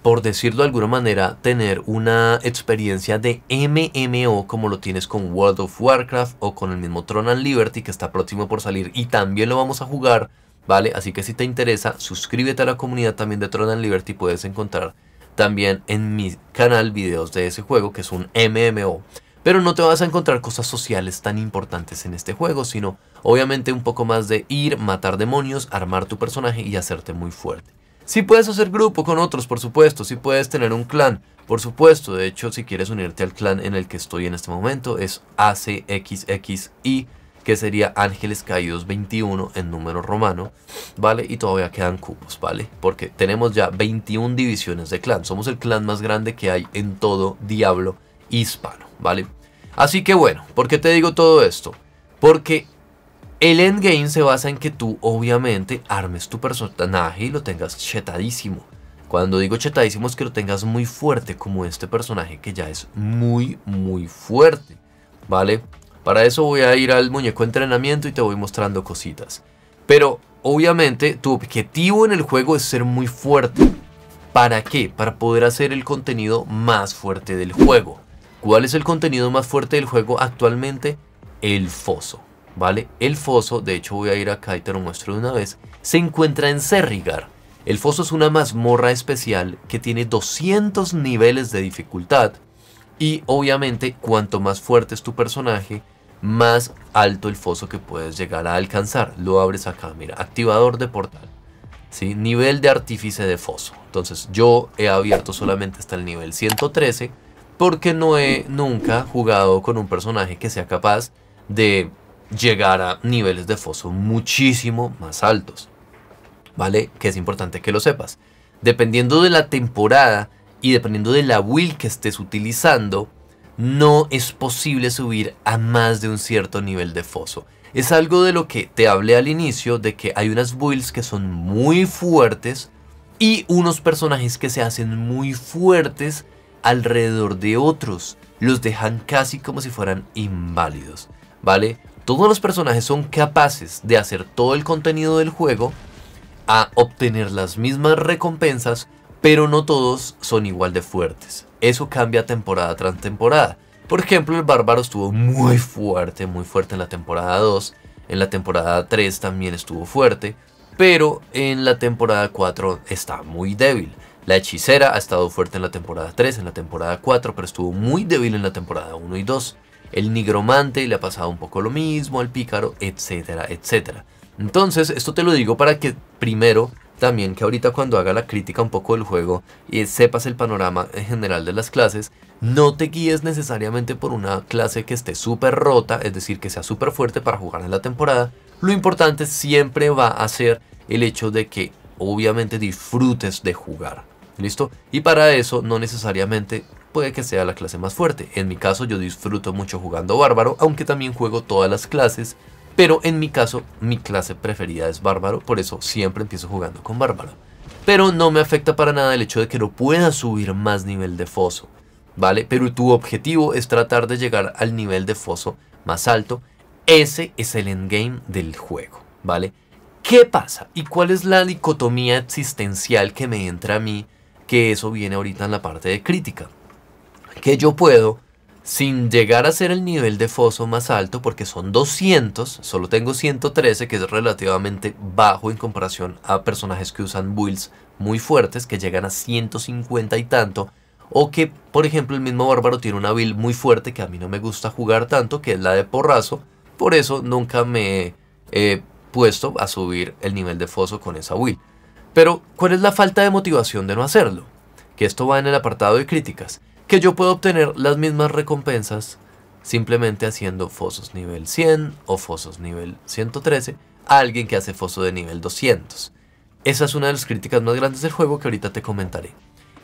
por decirlo de alguna manera, tener una experiencia de MMO como lo tienes con World of Warcraft o con el mismo Tron and Liberty que está próximo por salir y también lo vamos a jugar, ¿vale? Así que si te interesa, suscríbete a la comunidad también de Tron Liberty, puedes encontrar también en mi canal videos de ese juego que es un MMO. Pero no te vas a encontrar cosas sociales tan importantes en este juego, sino obviamente un poco más de ir, matar demonios, armar tu personaje y hacerte muy fuerte. Si puedes hacer grupo con otros, por supuesto, Si puedes tener un clan, por supuesto. De hecho, si quieres unirte al clan en el que estoy en este momento, es ACXXI, que sería Ángeles Caídos 21 en número romano, ¿vale? Y todavía quedan cubos, ¿vale? Porque tenemos ya 21 divisiones de clan. Somos el clan más grande que hay en todo Diablo hispano, ¿vale? Así que bueno, ¿por qué te digo todo esto? Porque el endgame se basa en que tú obviamente armes tu personaje y lo tengas chetadísimo. Cuando digo chetadísimo es que lo tengas muy fuerte como este personaje que ya es muy muy fuerte. ¿Vale? Para eso voy a ir al muñeco entrenamiento y te voy mostrando cositas. Pero obviamente tu objetivo en el juego es ser muy fuerte. ¿Para qué? Para poder hacer el contenido más fuerte del juego. ¿Cuál es el contenido más fuerte del juego actualmente? El foso. ¿vale? El foso, de hecho voy a ir acá y te lo muestro de una vez, se encuentra en Serrigar. El foso es una mazmorra especial que tiene 200 niveles de dificultad y obviamente cuanto más fuerte es tu personaje, más alto el foso que puedes llegar a alcanzar. Lo abres acá, mira, activador de portal. ¿sí? Nivel de artífice de foso. Entonces yo he abierto solamente hasta el nivel 113 porque no he nunca jugado con un personaje que sea capaz de llegar a niveles de foso muchísimo más altos. ¿Vale? Que es importante que lo sepas. Dependiendo de la temporada y dependiendo de la will que estés utilizando, no es posible subir a más de un cierto nivel de foso. Es algo de lo que te hablé al inicio, de que hay unas builds que son muy fuertes y unos personajes que se hacen muy fuertes alrededor de otros. Los dejan casi como si fueran inválidos, ¿vale? todos los personajes son capaces de hacer todo el contenido del juego, a obtener las mismas recompensas, pero no todos son igual de fuertes. Eso cambia temporada tras temporada. Por ejemplo, el bárbaro estuvo muy fuerte, muy fuerte en la temporada 2, en la temporada 3 también estuvo fuerte, pero en la temporada 4 está muy débil. La hechicera ha estado fuerte en la temporada 3, en la temporada 4, pero estuvo muy débil en la temporada 1 y 2. El nigromante le ha pasado un poco lo mismo al pícaro, etcétera, etcétera. Entonces, esto te lo digo para que primero también que ahorita cuando haga la crítica un poco del juego y sepas el panorama en general de las clases, no te guíes necesariamente por una clase que esté súper rota, es decir, que sea súper fuerte para jugar en la temporada. Lo importante siempre va a ser el hecho de que obviamente disfrutes de jugar. ¿Listo? Y para eso no necesariamente puede que sea la clase más fuerte. En mi caso yo disfruto mucho jugando bárbaro, aunque también juego todas las clases. Pero en mi caso, mi clase preferida es bárbaro, por eso siempre empiezo jugando con bárbaro. Pero no me afecta para nada el hecho de que no pueda subir más nivel de foso, ¿vale? Pero tu objetivo es tratar de llegar al nivel de foso más alto. Ese es el endgame del juego, ¿vale? ¿Qué pasa? ¿Y cuál es la dicotomía existencial que me entra a mí que eso viene ahorita en la parte de crítica. Que yo puedo, sin llegar a ser el nivel de foso más alto, porque son 200, solo tengo 113, que es relativamente bajo en comparación a personajes que usan builds muy fuertes, que llegan a 150 y tanto, o que, por ejemplo, el mismo Bárbaro tiene una build muy fuerte que a mí no me gusta jugar tanto, que es la de porrazo, por eso nunca me he eh, puesto a subir el nivel de foso con esa build. Pero, ¿cuál es la falta de motivación de no hacerlo? Que esto va en el apartado de críticas, que yo puedo obtener las mismas recompensas simplemente haciendo fosos nivel 100 o fosos nivel 113 a alguien que hace foso de nivel 200. Esa es una de las críticas más grandes del juego que ahorita te comentaré.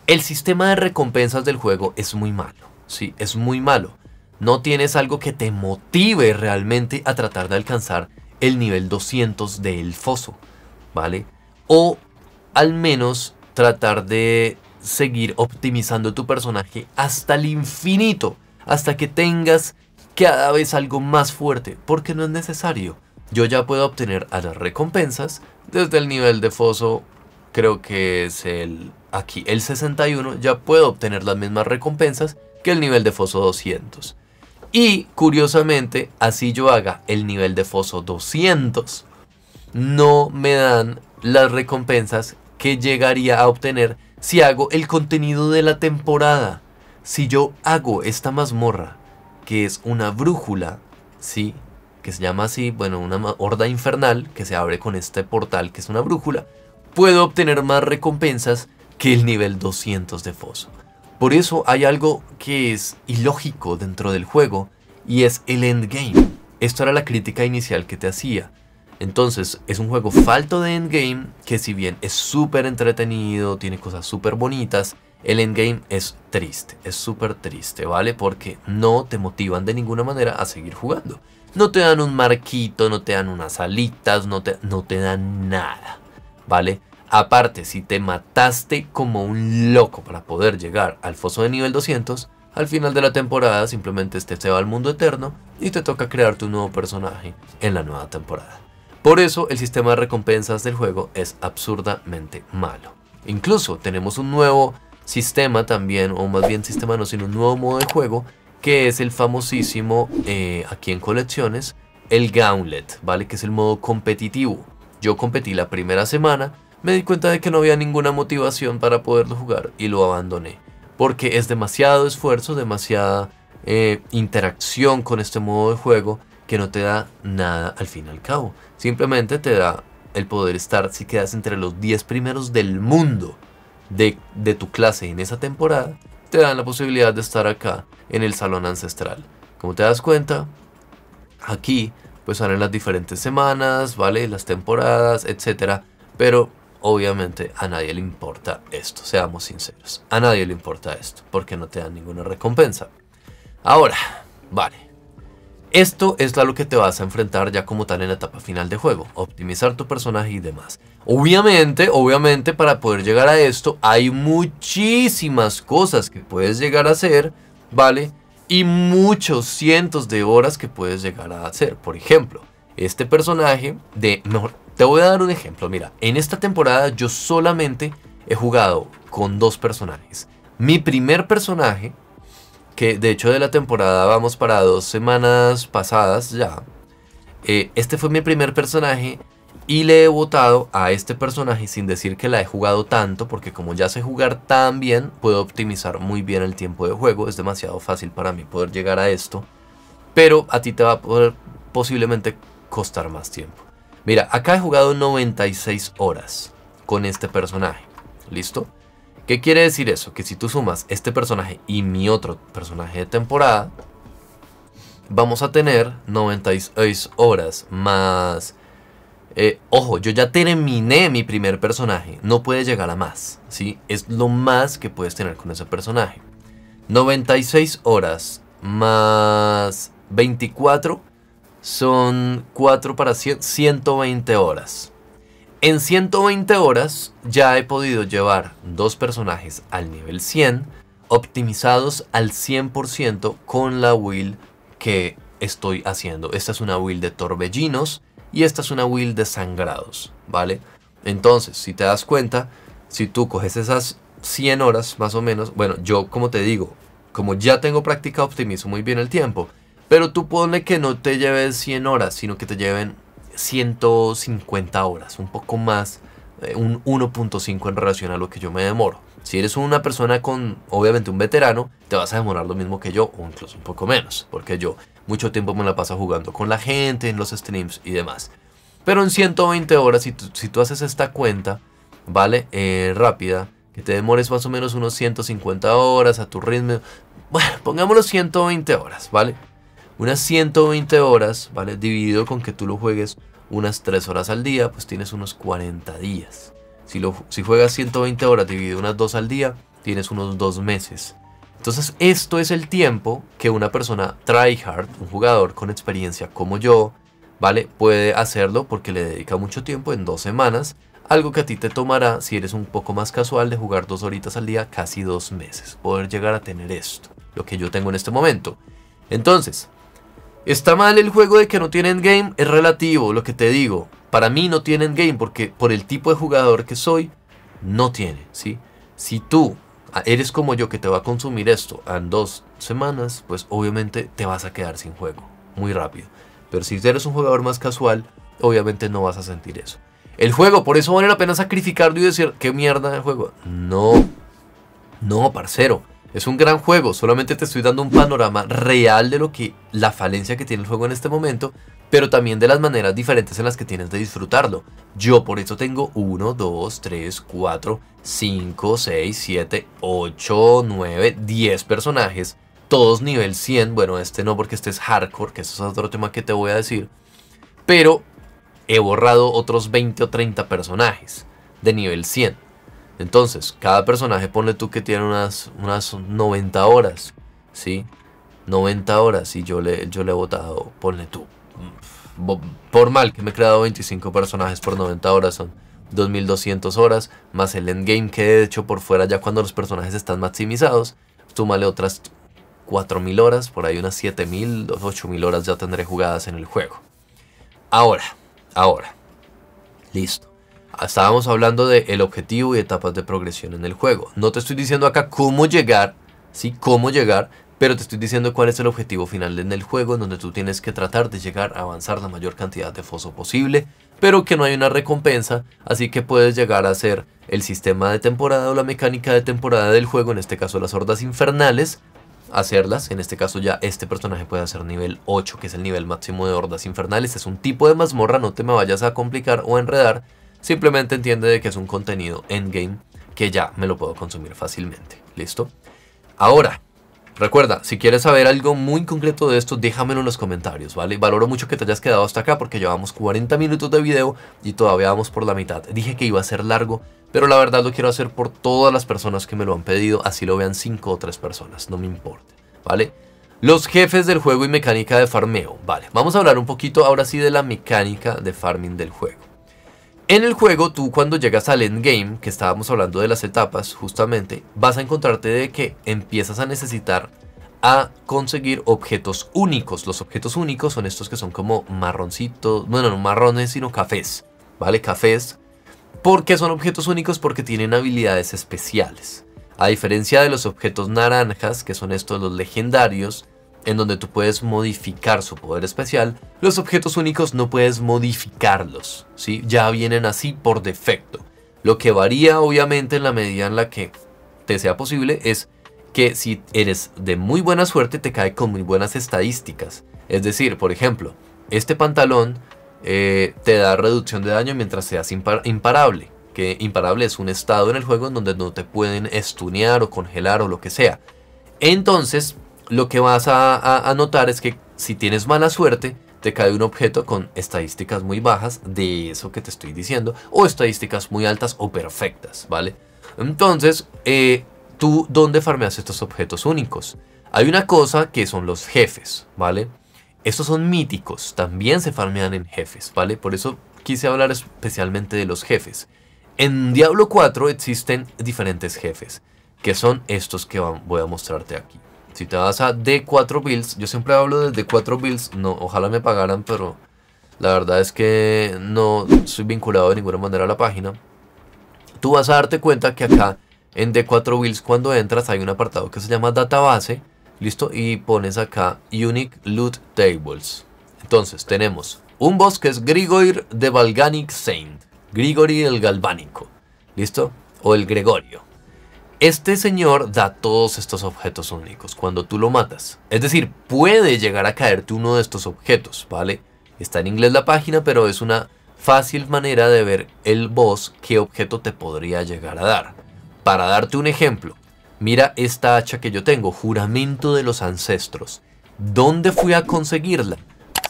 El sistema de recompensas del juego es muy malo, sí, es muy malo. No tienes algo que te motive realmente a tratar de alcanzar el nivel 200 del foso, ¿vale? O al menos tratar de seguir optimizando tu personaje hasta el infinito, hasta que tengas cada vez algo más fuerte, porque no es necesario. Yo ya puedo obtener a las recompensas desde el nivel de foso, creo que es el aquí el 61, ya puedo obtener las mismas recompensas que el nivel de foso 200. Y curiosamente, así yo haga el nivel de foso 200, no me dan las recompensas que llegaría a obtener si hago el contenido de la temporada. Si yo hago esta mazmorra, que es una brújula, ¿sí? Que se llama así, bueno, una horda infernal que se abre con este portal que es una brújula, puedo obtener más recompensas que el nivel 200 de foso. Por eso hay algo que es ilógico dentro del juego y es el endgame. Esto era la crítica inicial que te hacía. Entonces, es un juego falto de endgame que si bien es súper entretenido, tiene cosas súper bonitas, el endgame es triste, es súper triste, ¿vale? Porque no te motivan de ninguna manera a seguir jugando. No te dan un marquito, no te dan unas alitas, no te, no te dan nada, ¿vale? Aparte, si te mataste como un loco para poder llegar al foso de nivel 200, al final de la temporada simplemente este se va al mundo eterno y te toca crearte un nuevo personaje en la nueva temporada. Por eso el sistema de recompensas del juego es absurdamente malo. Incluso tenemos un nuevo sistema también, o más bien sistema no, sino un nuevo modo de juego, que es el famosísimo eh, aquí en colecciones, el Gauntlet, ¿vale? Que es el modo competitivo. Yo competí la primera semana, me di cuenta de que no había ninguna motivación para poderlo jugar y lo abandoné. Porque es demasiado esfuerzo, demasiada eh, interacción con este modo de juego que no te da nada al fin y al cabo. Simplemente te da el poder estar, si quedas entre los 10 primeros del mundo de, de tu clase en esa temporada, te dan la posibilidad de estar acá en el salón ancestral. Como te das cuenta, aquí pues salen las diferentes semanas, ¿vale? Las temporadas, etcétera. Pero obviamente a nadie le importa esto, seamos sinceros. A nadie le importa esto, porque no te dan ninguna recompensa. Ahora, vale, esto es lo que te vas a enfrentar ya como tal en la etapa final de juego, optimizar tu personaje y demás. Obviamente, obviamente para poder llegar a esto hay muchísimas cosas que puedes llegar a hacer, ¿vale? Y muchos cientos de horas que puedes llegar a hacer. Por ejemplo, este personaje de... te voy a dar un ejemplo. Mira, en esta temporada yo solamente he jugado con dos personajes. Mi primer personaje que de hecho de la temporada vamos para dos semanas pasadas ya. Eh, este fue mi primer personaje y le he votado a este personaje sin decir que la he jugado tanto, porque como ya sé jugar tan bien, puedo optimizar muy bien el tiempo de juego. Es demasiado fácil para mí poder llegar a esto, pero a ti te va a poder posiblemente costar más tiempo. Mira, acá he jugado 96 horas con este personaje. ¿Listo? ¿Qué quiere decir eso? Que si tú sumas este personaje y mi otro personaje de temporada, vamos a tener 96 horas más... Eh, ojo, yo ya terminé mi primer personaje, no puede llegar a más, ¿sí? Es lo más que puedes tener con ese personaje. 96 horas más 24 son 4 para 120 horas. En 120 horas ya he podido llevar dos personajes al nivel 100, optimizados al 100% con la build que estoy haciendo. Esta es una build de torbellinos y esta es una build de sangrados, ¿vale? Entonces, si te das cuenta, si tú coges esas 100 horas más o menos, bueno, yo como te digo, como ya tengo práctica optimizo muy bien el tiempo, pero tú ponle que no te lleves 100 horas, sino que te lleven 150 horas, un poco más, eh, un 1.5 en relación a lo que yo me demoro. Si eres una persona con, obviamente, un veterano, te vas a demorar lo mismo que yo, o incluso un poco menos, porque yo mucho tiempo me la paso jugando con la gente, en los streams y demás. Pero en 120 horas, si, tú, si tú haces esta cuenta, ¿vale? Eh, rápida, que te demores más o menos unos 150 horas a tu ritmo. Bueno, pongámoslo 120 horas, ¿vale? Unas 120 horas, ¿vale? Dividido con que tú lo juegues unas 3 horas al día, pues tienes unos 40 días. Si, lo, si juegas 120 horas dividido unas 2 al día, tienes unos 2 meses. Entonces esto es el tiempo que una persona tryhard, un jugador con experiencia como yo, ¿vale? Puede hacerlo porque le dedica mucho tiempo en dos semanas, algo que a ti te tomará, si eres un poco más casual, de jugar dos horitas al día, casi dos meses, poder llegar a tener esto, lo que yo tengo en este momento. Entonces, Está mal el juego de que no tienen game, es relativo, lo que te digo. Para mí no tienen game porque por el tipo de jugador que soy, no tiene, ¿sí? Si tú ah, eres como yo que te va a consumir esto en dos semanas, pues obviamente te vas a quedar sin juego, muy rápido. Pero si eres un jugador más casual, obviamente no vas a sentir eso. El juego, por eso vale la pena sacrificarlo y decir, qué mierda el juego. No, no, parcero. Es un gran juego, solamente te estoy dando un panorama real de lo que la falencia que tiene el juego en este momento, pero también de las maneras diferentes en las que tienes de disfrutarlo. Yo por eso tengo 1, 2, 3, 4, 5, 6, 7, 8, 9, 10 personajes, todos nivel 100. Bueno, este no porque este es hardcore, que eso es otro tema que te voy a decir. Pero he borrado otros 20 o 30 personajes de nivel 100. Entonces, cada personaje, ponle tú que tiene unas, unas 90 horas, ¿sí? 90 horas y yo le, yo le he votado, ponle tú. Por mal, que me he creado 25 personajes por 90 horas, son 2200 horas, más el endgame que he hecho por fuera ya cuando los personajes están maximizados, súmale otras 4000 horas, por ahí unas 7000, 8000 horas ya tendré jugadas en el juego. Ahora, ahora, listo estábamos hablando del el objetivo y etapas de progresión en el juego. No te estoy diciendo acá cómo llegar, ¿sí? Cómo llegar, pero te estoy diciendo cuál es el objetivo final en el juego, en donde tú tienes que tratar de llegar a avanzar la mayor cantidad de foso posible, pero que no hay una recompensa, así que puedes llegar a hacer el sistema de temporada o la mecánica de temporada del juego, en este caso las hordas infernales, hacerlas, en este caso ya este personaje puede hacer nivel 8, que es el nivel máximo de hordas infernales, es un tipo de mazmorra, no te me vayas a complicar o a enredar, Simplemente entiende de que es un contenido endgame que ya me lo puedo consumir fácilmente. ¿Listo? Ahora, recuerda, si quieres saber algo muy concreto de esto, déjamelo en los comentarios, ¿vale? Valoro mucho que te hayas quedado hasta acá porque llevamos 40 minutos de video y todavía vamos por la mitad. Dije que iba a ser largo, pero la verdad lo quiero hacer por todas las personas que me lo han pedido, así lo vean 5 o 3 personas, no me importa, ¿vale? Los jefes del juego y mecánica de farmeo. Vale, vamos a hablar un poquito ahora sí de la mecánica de farming del juego. En el juego, tú cuando llegas al endgame, que estábamos hablando de las etapas justamente, vas a encontrarte de que empiezas a necesitar a conseguir objetos únicos. Los objetos únicos son estos que son como marroncitos, bueno, no marrones, sino cafés, ¿vale? Cafés. ¿Por qué son objetos únicos? Porque tienen habilidades especiales. A diferencia de los objetos naranjas, que son estos los legendarios, en donde tú puedes modificar su poder especial, los objetos únicos no puedes modificarlos, ¿sí? ya vienen así por defecto. Lo que varía obviamente en la medida en la que te sea posible es que si eres de muy buena suerte te cae con muy buenas estadísticas. Es decir, por ejemplo, este pantalón eh, te da reducción de daño mientras seas imparable. Que imparable es un estado en el juego en donde no te pueden estunear o congelar o lo que sea. Entonces, lo que vas a, notar es que si tienes mala suerte, te cae un objeto con estadísticas muy bajas de eso que te estoy diciendo, o estadísticas muy altas o perfectas, ¿vale? Entonces, eh, ¿tú dónde farmeas estos objetos únicos? Hay una cosa que son los jefes, ¿vale? Estos son míticos, también se farmean en jefes, ¿vale? Por eso quise hablar especialmente de los jefes. En Diablo 4 existen diferentes jefes, que son estos que voy a mostrarte aquí. Si te vas a D4 Bills, yo siempre hablo de D4 Bills, no, ojalá me pagaran, pero la verdad es que no soy vinculado de ninguna manera a la página. Tú vas a darte cuenta que acá en D4 Bills cuando entras hay un apartado que se llama database, listo, y pones acá Unique Loot Tables. Entonces tenemos un bosque que es Grigor de Balganic Saint, Grigori el Galvánico, listo, o el Gregorio. Este señor da todos estos objetos únicos cuando tú lo matas. Es decir, puede llegar a caerte uno de estos objetos, ¿vale? Está en inglés la página, pero es una fácil manera de ver el boss qué objeto te podría llegar a dar. Para darte un ejemplo, mira esta hacha que yo tengo, Juramento de los Ancestros. ¿Dónde fui a conseguirla?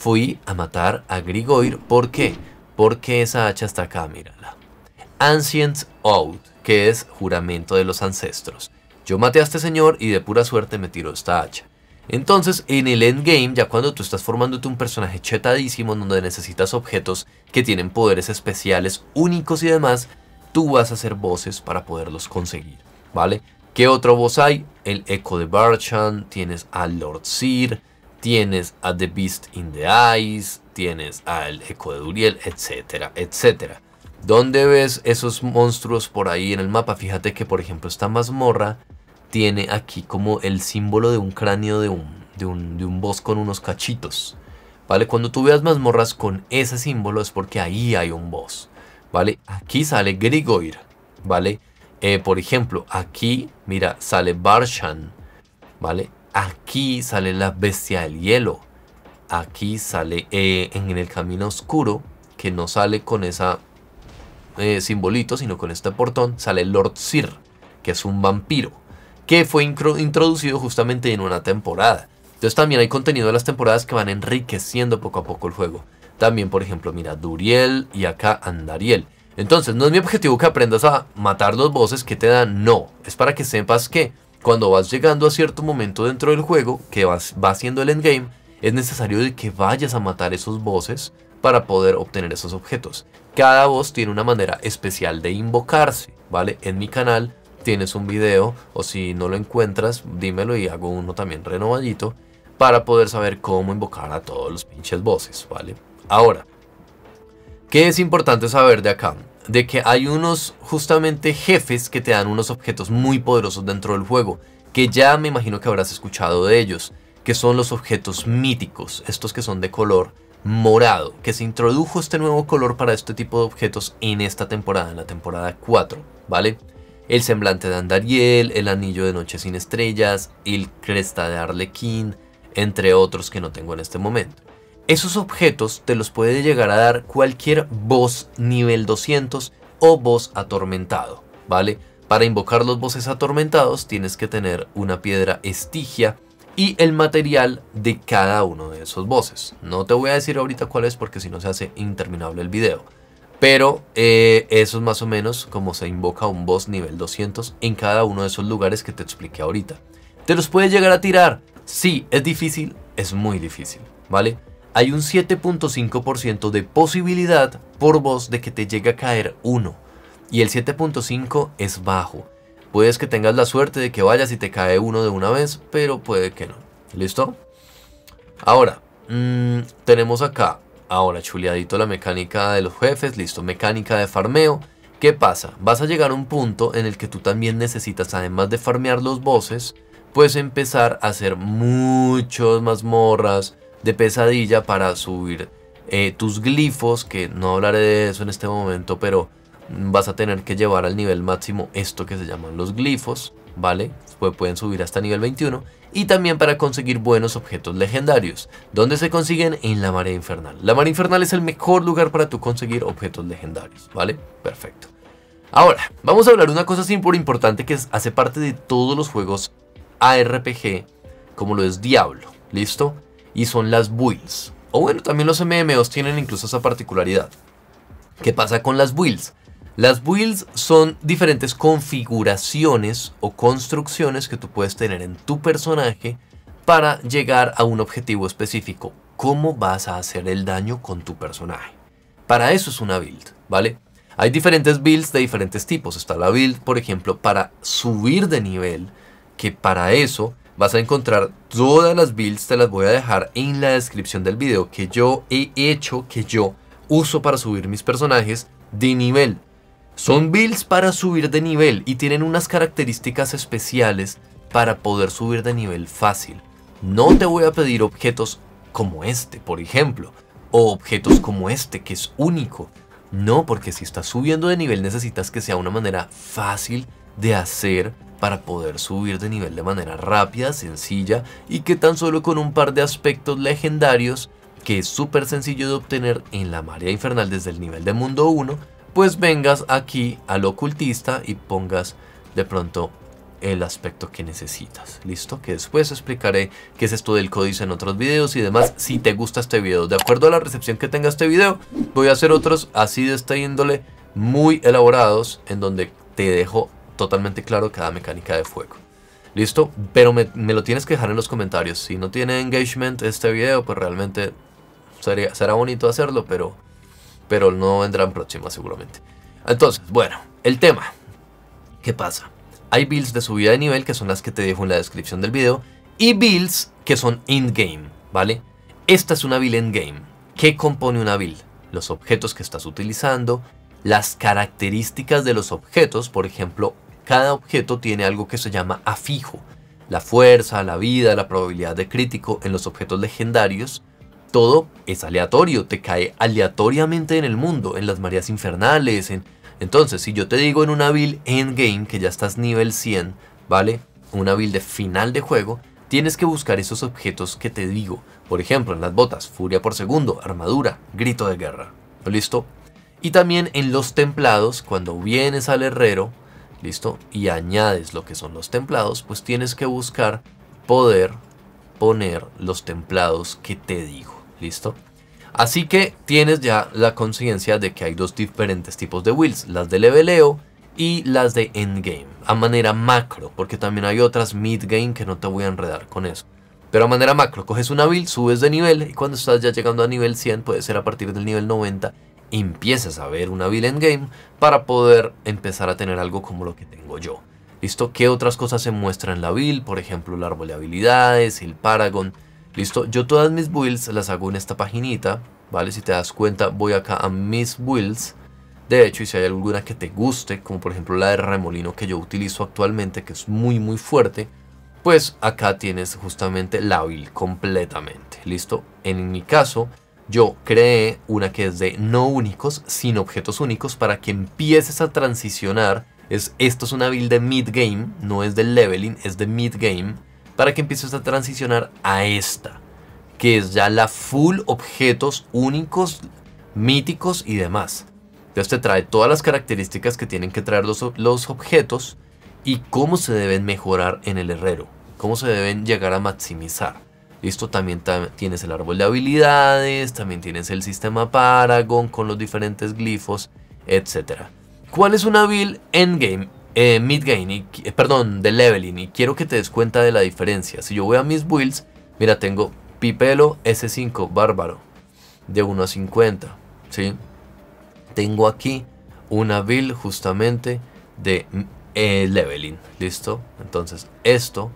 Fui a matar a Grigoir. ¿Por qué? Porque esa hacha está acá, mírala. Ancient Out que es juramento de los ancestros. Yo maté a este señor y de pura suerte me tiró esta hacha. Entonces, en el endgame, ya cuando tú estás formándote un personaje chetadísimo donde necesitas objetos que tienen poderes especiales, únicos y demás, tú vas a hacer voces para poderlos conseguir, ¿vale? ¿Qué otro voz hay? El Eco de Barchan, tienes a Lord Seer, tienes a The Beast in the Eyes, tienes al Eco de Duriel, etcétera, etcétera. ¿Dónde ves esos monstruos por ahí en el mapa? Fíjate que, por ejemplo, esta mazmorra tiene aquí como el símbolo de un cráneo de un, de un, boss con unos cachitos. ¿Vale? Cuando tú veas mazmorras con ese símbolo es porque ahí hay un boss. ¿Vale? Aquí sale Grigoir. ¿Vale? Eh, por ejemplo, aquí, mira, sale Barshan. ¿Vale? Aquí sale la bestia del hielo. Aquí sale eh, en el camino oscuro, que no sale con esa eh, simbolito, sino con este portón, sale Lord Sir, que es un vampiro, que fue introducido justamente en una temporada. Entonces también hay contenido de las temporadas que van enriqueciendo poco a poco el juego. También, por ejemplo, mira, Duriel y acá Andariel. Entonces, no es mi objetivo que aprendas a matar los voces que te dan, no. Es para que sepas que cuando vas llegando a cierto momento dentro del juego, que vas, va siendo el endgame, es necesario que vayas a matar esos voces para poder obtener esos objetos. Cada voz tiene una manera especial de invocarse, ¿vale? En mi canal tienes un video o si no lo encuentras, dímelo y hago uno también renovadito para poder saber cómo invocar a todos los pinches voces, ¿vale? Ahora, ¿qué es importante saber de acá? De que hay unos justamente jefes que te dan unos objetos muy poderosos dentro del juego, que ya me imagino que habrás escuchado de ellos, que son los objetos míticos, estos que son de color, morado, que se introdujo este nuevo color para este tipo de objetos en esta temporada, en la temporada 4, ¿vale? El semblante de Andariel, el anillo de Noche sin Estrellas, el cresta de Arlequín, entre otros que no tengo en este momento. Esos objetos te los puede llegar a dar cualquier boss nivel 200 o boss atormentado, ¿vale? Para invocar los bosses atormentados tienes que tener una piedra estigia y el material de cada uno de esos bosses, No te voy a decir ahorita cuál es porque si no se hace interminable el video. Pero eh, eso es más o menos como se invoca un boss nivel 200 en cada uno de esos lugares que te expliqué ahorita. ¿Te los puedes llegar a tirar? Sí, es difícil, es muy difícil, ¿vale? Hay un 7.5% de posibilidad por boss de que te llegue a caer uno. Y el 7.5 es bajo. Puedes que tengas la suerte de que vayas y te cae uno de una vez, pero puede que no. ¿Listo? Ahora, mm, tenemos acá, ahora chuleadito la mecánica de los jefes, listo, mecánica de farmeo. ¿Qué pasa? Vas a llegar a un punto en el que tú también necesitas, además de farmear los bosses, Puedes empezar a hacer muchos mazmorras de pesadilla para subir eh, tus glifos, que no hablaré de eso en este momento, pero vas a tener que llevar al nivel máximo esto que se llaman los glifos, ¿vale? Pues pueden subir hasta nivel 21 y también para conseguir buenos objetos legendarios, ¿Dónde se consiguen en la marea infernal. La marea infernal es el mejor lugar para tú conseguir objetos legendarios, ¿vale? Perfecto. Ahora, vamos a hablar de una cosa súper importante que es, hace parte de todos los juegos ARPG, como lo es Diablo, ¿listo? Y son las builds. O bueno, también los MMOs tienen incluso esa particularidad. ¿Qué pasa con las builds? Las builds son diferentes configuraciones o construcciones que tú puedes tener en tu personaje para llegar a un objetivo específico. ¿Cómo vas a hacer el daño con tu personaje? Para eso es una build, ¿vale? Hay diferentes builds de diferentes tipos. Está la build, por ejemplo, para subir de nivel, que para eso vas a encontrar todas las builds, te las voy a dejar en la descripción del video, que yo he hecho, que yo uso para subir mis personajes de nivel. Son builds para subir de nivel y tienen unas características especiales para poder subir de nivel fácil. No te voy a pedir objetos como este, por ejemplo, o objetos como este, que es único. No, porque si estás subiendo de nivel necesitas que sea una manera fácil de hacer para poder subir de nivel de manera rápida, sencilla y que tan solo con un par de aspectos legendarios, que es súper sencillo de obtener en la marea infernal desde el nivel de mundo 1, pues vengas aquí al ocultista y pongas de pronto el aspecto que necesitas. ¿Listo? Que después explicaré qué es esto del códice en otros videos y demás. Si te gusta este video, de acuerdo a la recepción que tenga este video, voy a hacer otros así de esta índole muy elaborados en donde te dejo totalmente claro cada mecánica de fuego. ¿Listo? Pero me, me lo tienes que dejar en los comentarios. Si no tiene engagement este video, pues realmente sería, será bonito hacerlo, pero pero no vendrán próximas seguramente. Entonces, bueno, el tema. ¿Qué pasa? Hay builds de subida de nivel que son las que te dejo en la descripción del video y builds que son in-game, ¿vale? Esta es una build in-game. ¿Qué compone una build? Los objetos que estás utilizando, las características de los objetos, por ejemplo, cada objeto tiene algo que se llama afijo, la fuerza, la vida, la probabilidad de crítico en los objetos legendarios, todo es aleatorio, te cae aleatoriamente en el mundo, en las mareas infernales, en... Entonces, si yo te digo en una build endgame, que ya estás nivel 100, ¿vale? Una build de final de juego, tienes que buscar esos objetos que te digo. Por ejemplo, en las botas, furia por segundo, armadura, grito de guerra. ¿Listo? Y también en los templados, cuando vienes al herrero, ¿listo? Y añades lo que son los templados, pues tienes que buscar poder poner los templados que te digo. ¿Listo? Así que tienes ya la conciencia de que hay dos diferentes tipos de builds, las de leveleo y las de endgame, a manera macro, porque también hay otras midgame que no te voy a enredar con eso. Pero a manera macro, coges una build, subes de nivel y cuando estás ya llegando a nivel 100, puede ser a partir del nivel 90, empiezas a ver una build endgame para poder empezar a tener algo como lo que tengo yo. ¿Listo? ¿Qué otras cosas se muestran en la build? Por ejemplo, el árbol de habilidades, el paragon, Listo, yo todas mis builds las hago en esta paginita, ¿vale? Si te das cuenta, voy acá a mis builds. De hecho, y si hay alguna que te guste, como por ejemplo la de remolino que yo utilizo actualmente, que es muy muy fuerte, pues acá tienes justamente la build completamente, ¿listo? En mi caso, yo creé una que es de no únicos, sin objetos únicos, para que empieces a transicionar. Es, esto es una build de mid-game, no es de leveling, es de mid-game para que empieces a transicionar a esta, que es ya la full objetos únicos, míticos y demás. Entonces te trae todas las características que tienen que traer los, objetos y cómo se deben mejorar en el herrero, cómo se deben llegar a maximizar. Listo, también tienes el árbol de habilidades, también tienes el sistema Paragon con los diferentes glifos, etc. ¿Cuál es una build endgame? eh, mid eh, perdón, de leveling, y quiero que te des cuenta de la diferencia. Si yo voy a mis builds, mira, tengo Pipelo S5, bárbaro, de 1 a 50, ¿sí? Tengo aquí una build justamente de mm, eh, leveling, ¿listo? Entonces, esto,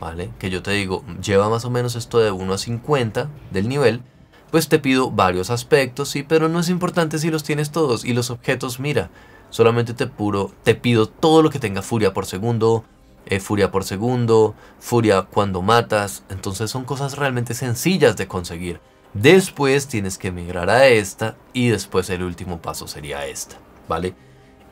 ¿vale? Que yo te digo, lleva más o menos esto de 1 a 50 del nivel, pues te pido varios aspectos, sí, pero no es importante si los tienes todos. Y los objetos, mira, Solamente te, puro, te pido todo lo que tenga furia por segundo, eh, furia por segundo, furia cuando matas. Entonces son cosas realmente sencillas de conseguir. Después tienes que migrar a esta y después el último paso sería esta, ¿vale?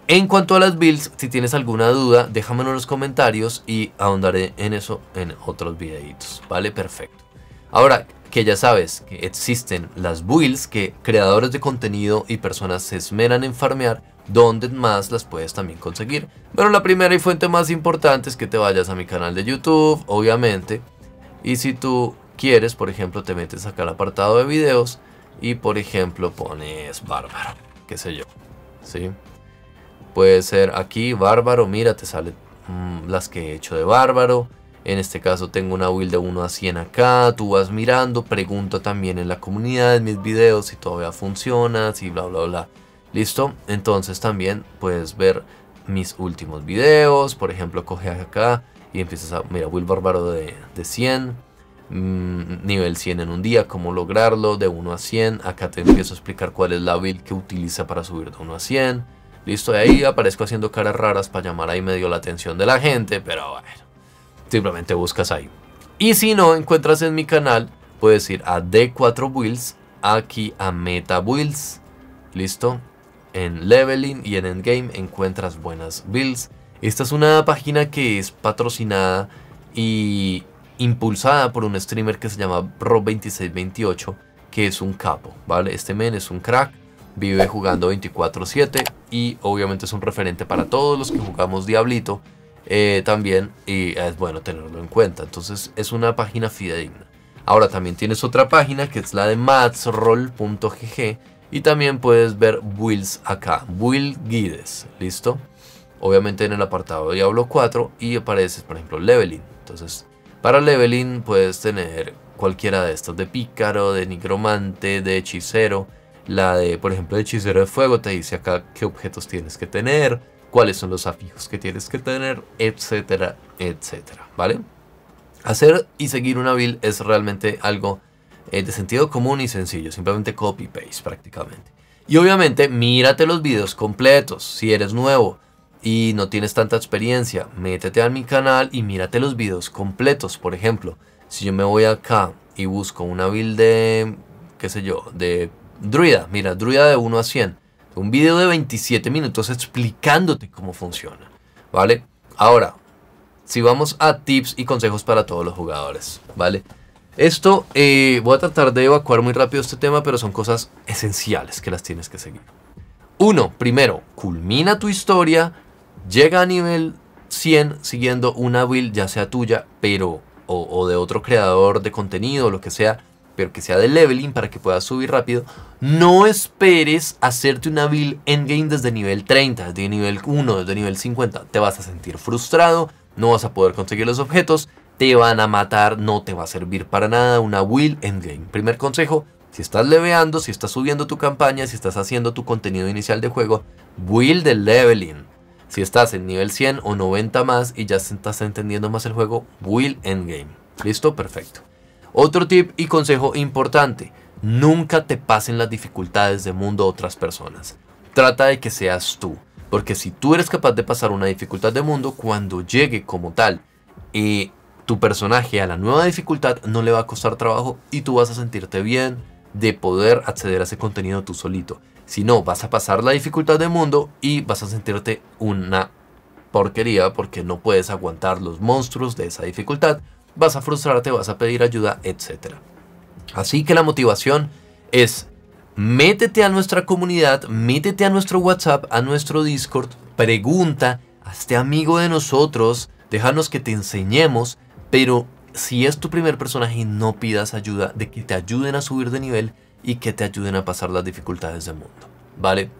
En cuanto a las builds, si tienes alguna duda, déjamelo en los comentarios y ahondaré en eso en otros videitos, ¿vale? Perfecto. Ahora, que ya sabes que existen las builds que creadores de contenido y personas se esmeran en farmear, donde más las puedes también conseguir. Pero la primera y fuente más importante es que te vayas a mi canal de YouTube, obviamente. Y si tú quieres, por ejemplo, te metes acá al apartado de videos y por ejemplo pones bárbaro, qué sé yo. ¿Sí? Puede ser aquí bárbaro, mira, te salen mm, las que he hecho de bárbaro en este caso tengo una build de 1 a 100 acá, tú vas mirando, pregunto también en la comunidad, de mis videos, si todavía funciona, si bla bla bla. ¿Listo? Entonces también puedes ver mis últimos videos, por ejemplo, coge acá y empiezas a, mira, build bárbaro de, de 100, mm, nivel 100 en un día, cómo lograrlo, de 1 a 100, acá te empiezo a explicar cuál es la build que utiliza para subir de 1 a 100, listo, y ahí aparezco haciendo caras raras para llamar ahí medio la atención de la gente, pero bueno simplemente buscas ahí. Y si no encuentras en mi canal, puedes ir a D4 Builds, aquí a Meta Builds, listo. En Leveling y en Endgame encuentras buenas builds. Esta es una página que es patrocinada y impulsada por un streamer que se llama Rob2628, que es un capo, ¿vale? Este men es un crack, vive jugando 24/7 y obviamente es un referente para todos los que jugamos Diablito eh, también y es bueno tenerlo en cuenta. Entonces es una página fidedigna. Ahora también tienes otra página que es la de matsroll.gg y también puedes ver builds acá, build guides, ¿listo? Obviamente en el apartado Diablo 4 y aparece por ejemplo leveling. Entonces para leveling puedes tener cualquiera de estas de pícaro, de nigromante, de hechicero. La de, por ejemplo, de hechicero de fuego te dice acá qué objetos tienes que tener cuáles son los afijos que tienes que tener, etcétera, etcétera, ¿vale? Hacer y seguir una build es realmente algo eh, de sentido común y sencillo, simplemente copy-paste prácticamente. Y obviamente, mírate los videos completos, si eres nuevo y no tienes tanta experiencia, métete a mi canal y mírate los videos completos, por ejemplo. Si yo me voy acá y busco una build de, qué sé yo, de druida, mira, druida de 1 a 100, un video de 27 minutos explicándote cómo funciona, ¿vale? Ahora, si vamos a tips y consejos para todos los jugadores, ¿vale? Esto, eh, voy a tratar de evacuar muy rápido este tema, pero son cosas esenciales que las tienes que seguir. Uno, primero, culmina tu historia, llega a nivel 100 siguiendo una build, ya sea tuya, pero o, o de otro creador de contenido, lo que sea, pero que sea de leveling para que puedas subir rápido, no esperes hacerte una build endgame desde nivel 30, desde nivel 1, desde nivel 50. Te vas a sentir frustrado, no vas a poder conseguir los objetos, te van a matar, no te va a servir para nada una build endgame. Primer consejo, si estás leveando, si estás subiendo tu campaña, si estás haciendo tu contenido inicial de juego, build de leveling. Si estás en nivel 100 o 90 más y ya estás entendiendo más el juego, build endgame. ¿Listo? Perfecto. Otro tip y consejo importante, nunca te pasen las dificultades de mundo a otras personas. Trata de que seas tú, porque si tú eres capaz de pasar una dificultad de mundo, cuando llegue como tal, y eh, tu personaje a la nueva dificultad no le va a costar trabajo y tú vas a sentirte bien de poder acceder a ese contenido tú solito. Si no, vas a pasar la dificultad de mundo y vas a sentirte una porquería porque no puedes aguantar los monstruos de esa dificultad vas a frustrarte, vas a pedir ayuda, etc. Así que la motivación es métete a nuestra comunidad, métete a nuestro WhatsApp, a nuestro Discord, pregunta, hazte amigo de nosotros, déjanos que te enseñemos, pero si es tu primer personaje no pidas ayuda de que te ayuden a subir de nivel y que te ayuden a pasar las dificultades del mundo, ¿vale?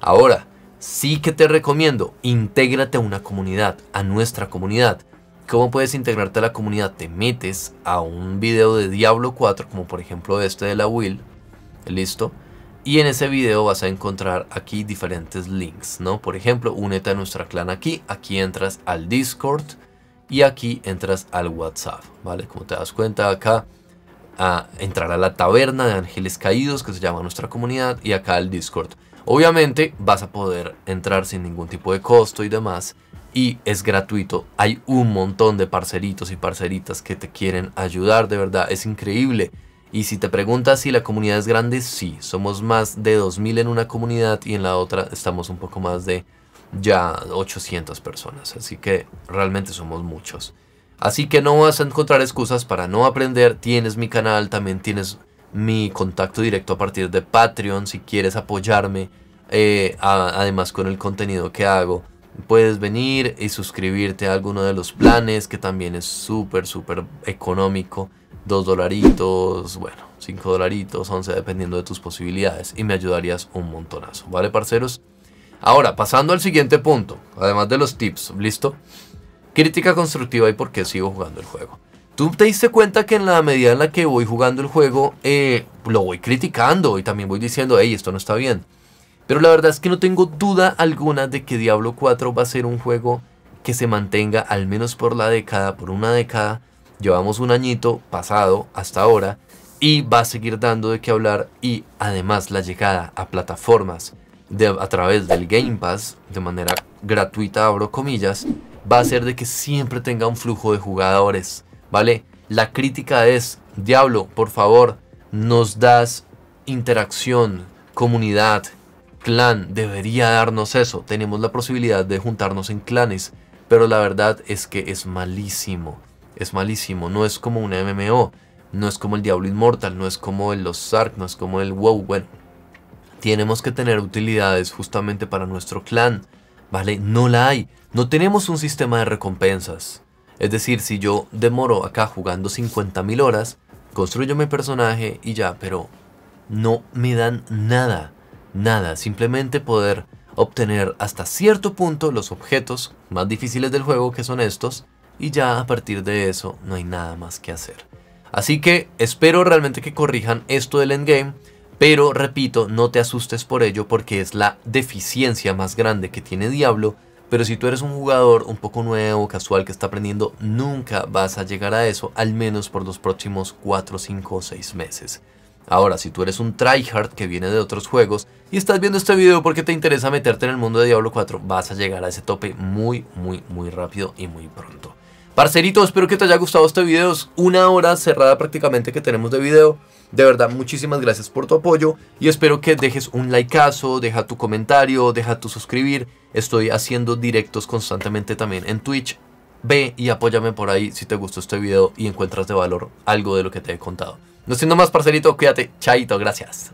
Ahora, sí que te recomiendo, intégrate a una comunidad, a nuestra comunidad. ¿Cómo puedes integrarte a la comunidad? Te metes a un video de Diablo 4, como por ejemplo este de la Will, listo. Y en ese video vas a encontrar aquí diferentes links, ¿no? Por ejemplo, únete a nuestra clan aquí, aquí entras al Discord y aquí entras al WhatsApp, ¿vale? Como te das cuenta acá, a entrar a la taberna de ángeles caídos que se llama nuestra comunidad y acá al Discord. Obviamente vas a poder entrar sin ningún tipo de costo y demás y es gratuito. Hay un montón de parceritos y parceritas que te quieren ayudar, de verdad, es increíble. Y si te preguntas si la comunidad es grande, sí, somos más de 2.000 en una comunidad y en la otra estamos un poco más de ya 800 personas, así que realmente somos muchos. Así que no vas a encontrar excusas para no aprender, tienes mi canal, también tienes mi contacto directo a partir de Patreon si quieres apoyarme, eh, además con el contenido que hago puedes venir y suscribirte a alguno de los planes que también es súper, súper económico. Dos dolaritos, bueno, cinco dolaritos, once dependiendo de tus posibilidades y me ayudarías un montonazo, ¿vale parceros? Ahora, pasando al siguiente punto, además de los tips, ¿listo? Crítica constructiva y por qué sigo jugando el juego. Tú te diste cuenta que en la medida en la que voy jugando el juego, eh, lo voy criticando y también voy diciendo, hey, esto no está bien. Pero la verdad es que no tengo duda alguna de que Diablo 4 va a ser un juego que se mantenga al menos por la década, por una década. Llevamos un añito pasado hasta ahora y va a seguir dando de qué hablar y además la llegada a plataformas a través del Game Pass de manera gratuita, abro comillas, va a hacer de que siempre tenga un flujo de jugadores, ¿vale? La crítica es, Diablo, por favor, nos das interacción, comunidad, clan debería darnos eso. Tenemos la posibilidad de juntarnos en clanes, pero la verdad es que es malísimo. Es malísimo, no es como un MMO, no es como el Diablo Immortal, no es como el Los Ark, no es como el WoW. Bueno, tenemos que tener utilidades justamente para nuestro clan, ¿vale? No la hay. No tenemos un sistema de recompensas. Es decir, si yo demoro acá jugando 50.000 horas, construyo mi personaje y ya, pero no me dan nada nada, simplemente poder obtener hasta cierto punto los objetos más difíciles del juego, que son estos, y ya a partir de eso no hay nada más que hacer. Así que espero realmente que corrijan esto del endgame, pero repito, no te asustes por ello porque es la deficiencia más grande que tiene Diablo, pero si tú eres un jugador un poco nuevo, casual, que está aprendiendo, nunca vas a llegar a eso, al menos por los próximos 4, 5 o 6 meses. Ahora, si tú eres un tryhard que viene de otros juegos y estás viendo este video porque te interesa meterte en el mundo de Diablo 4, vas a llegar a ese tope muy, muy, muy rápido y muy pronto. Parcerito, espero que te haya gustado este video. Es una hora cerrada prácticamente que tenemos de video. De verdad, muchísimas gracias por tu apoyo y espero que dejes un likeazo, deja tu comentario, deja tu suscribir. Estoy haciendo directos constantemente también en Twitch ve y apóyame por ahí si te gustó este video y encuentras de valor algo de lo que te he contado. No siendo más, parcelito, cuídate, chaito, gracias.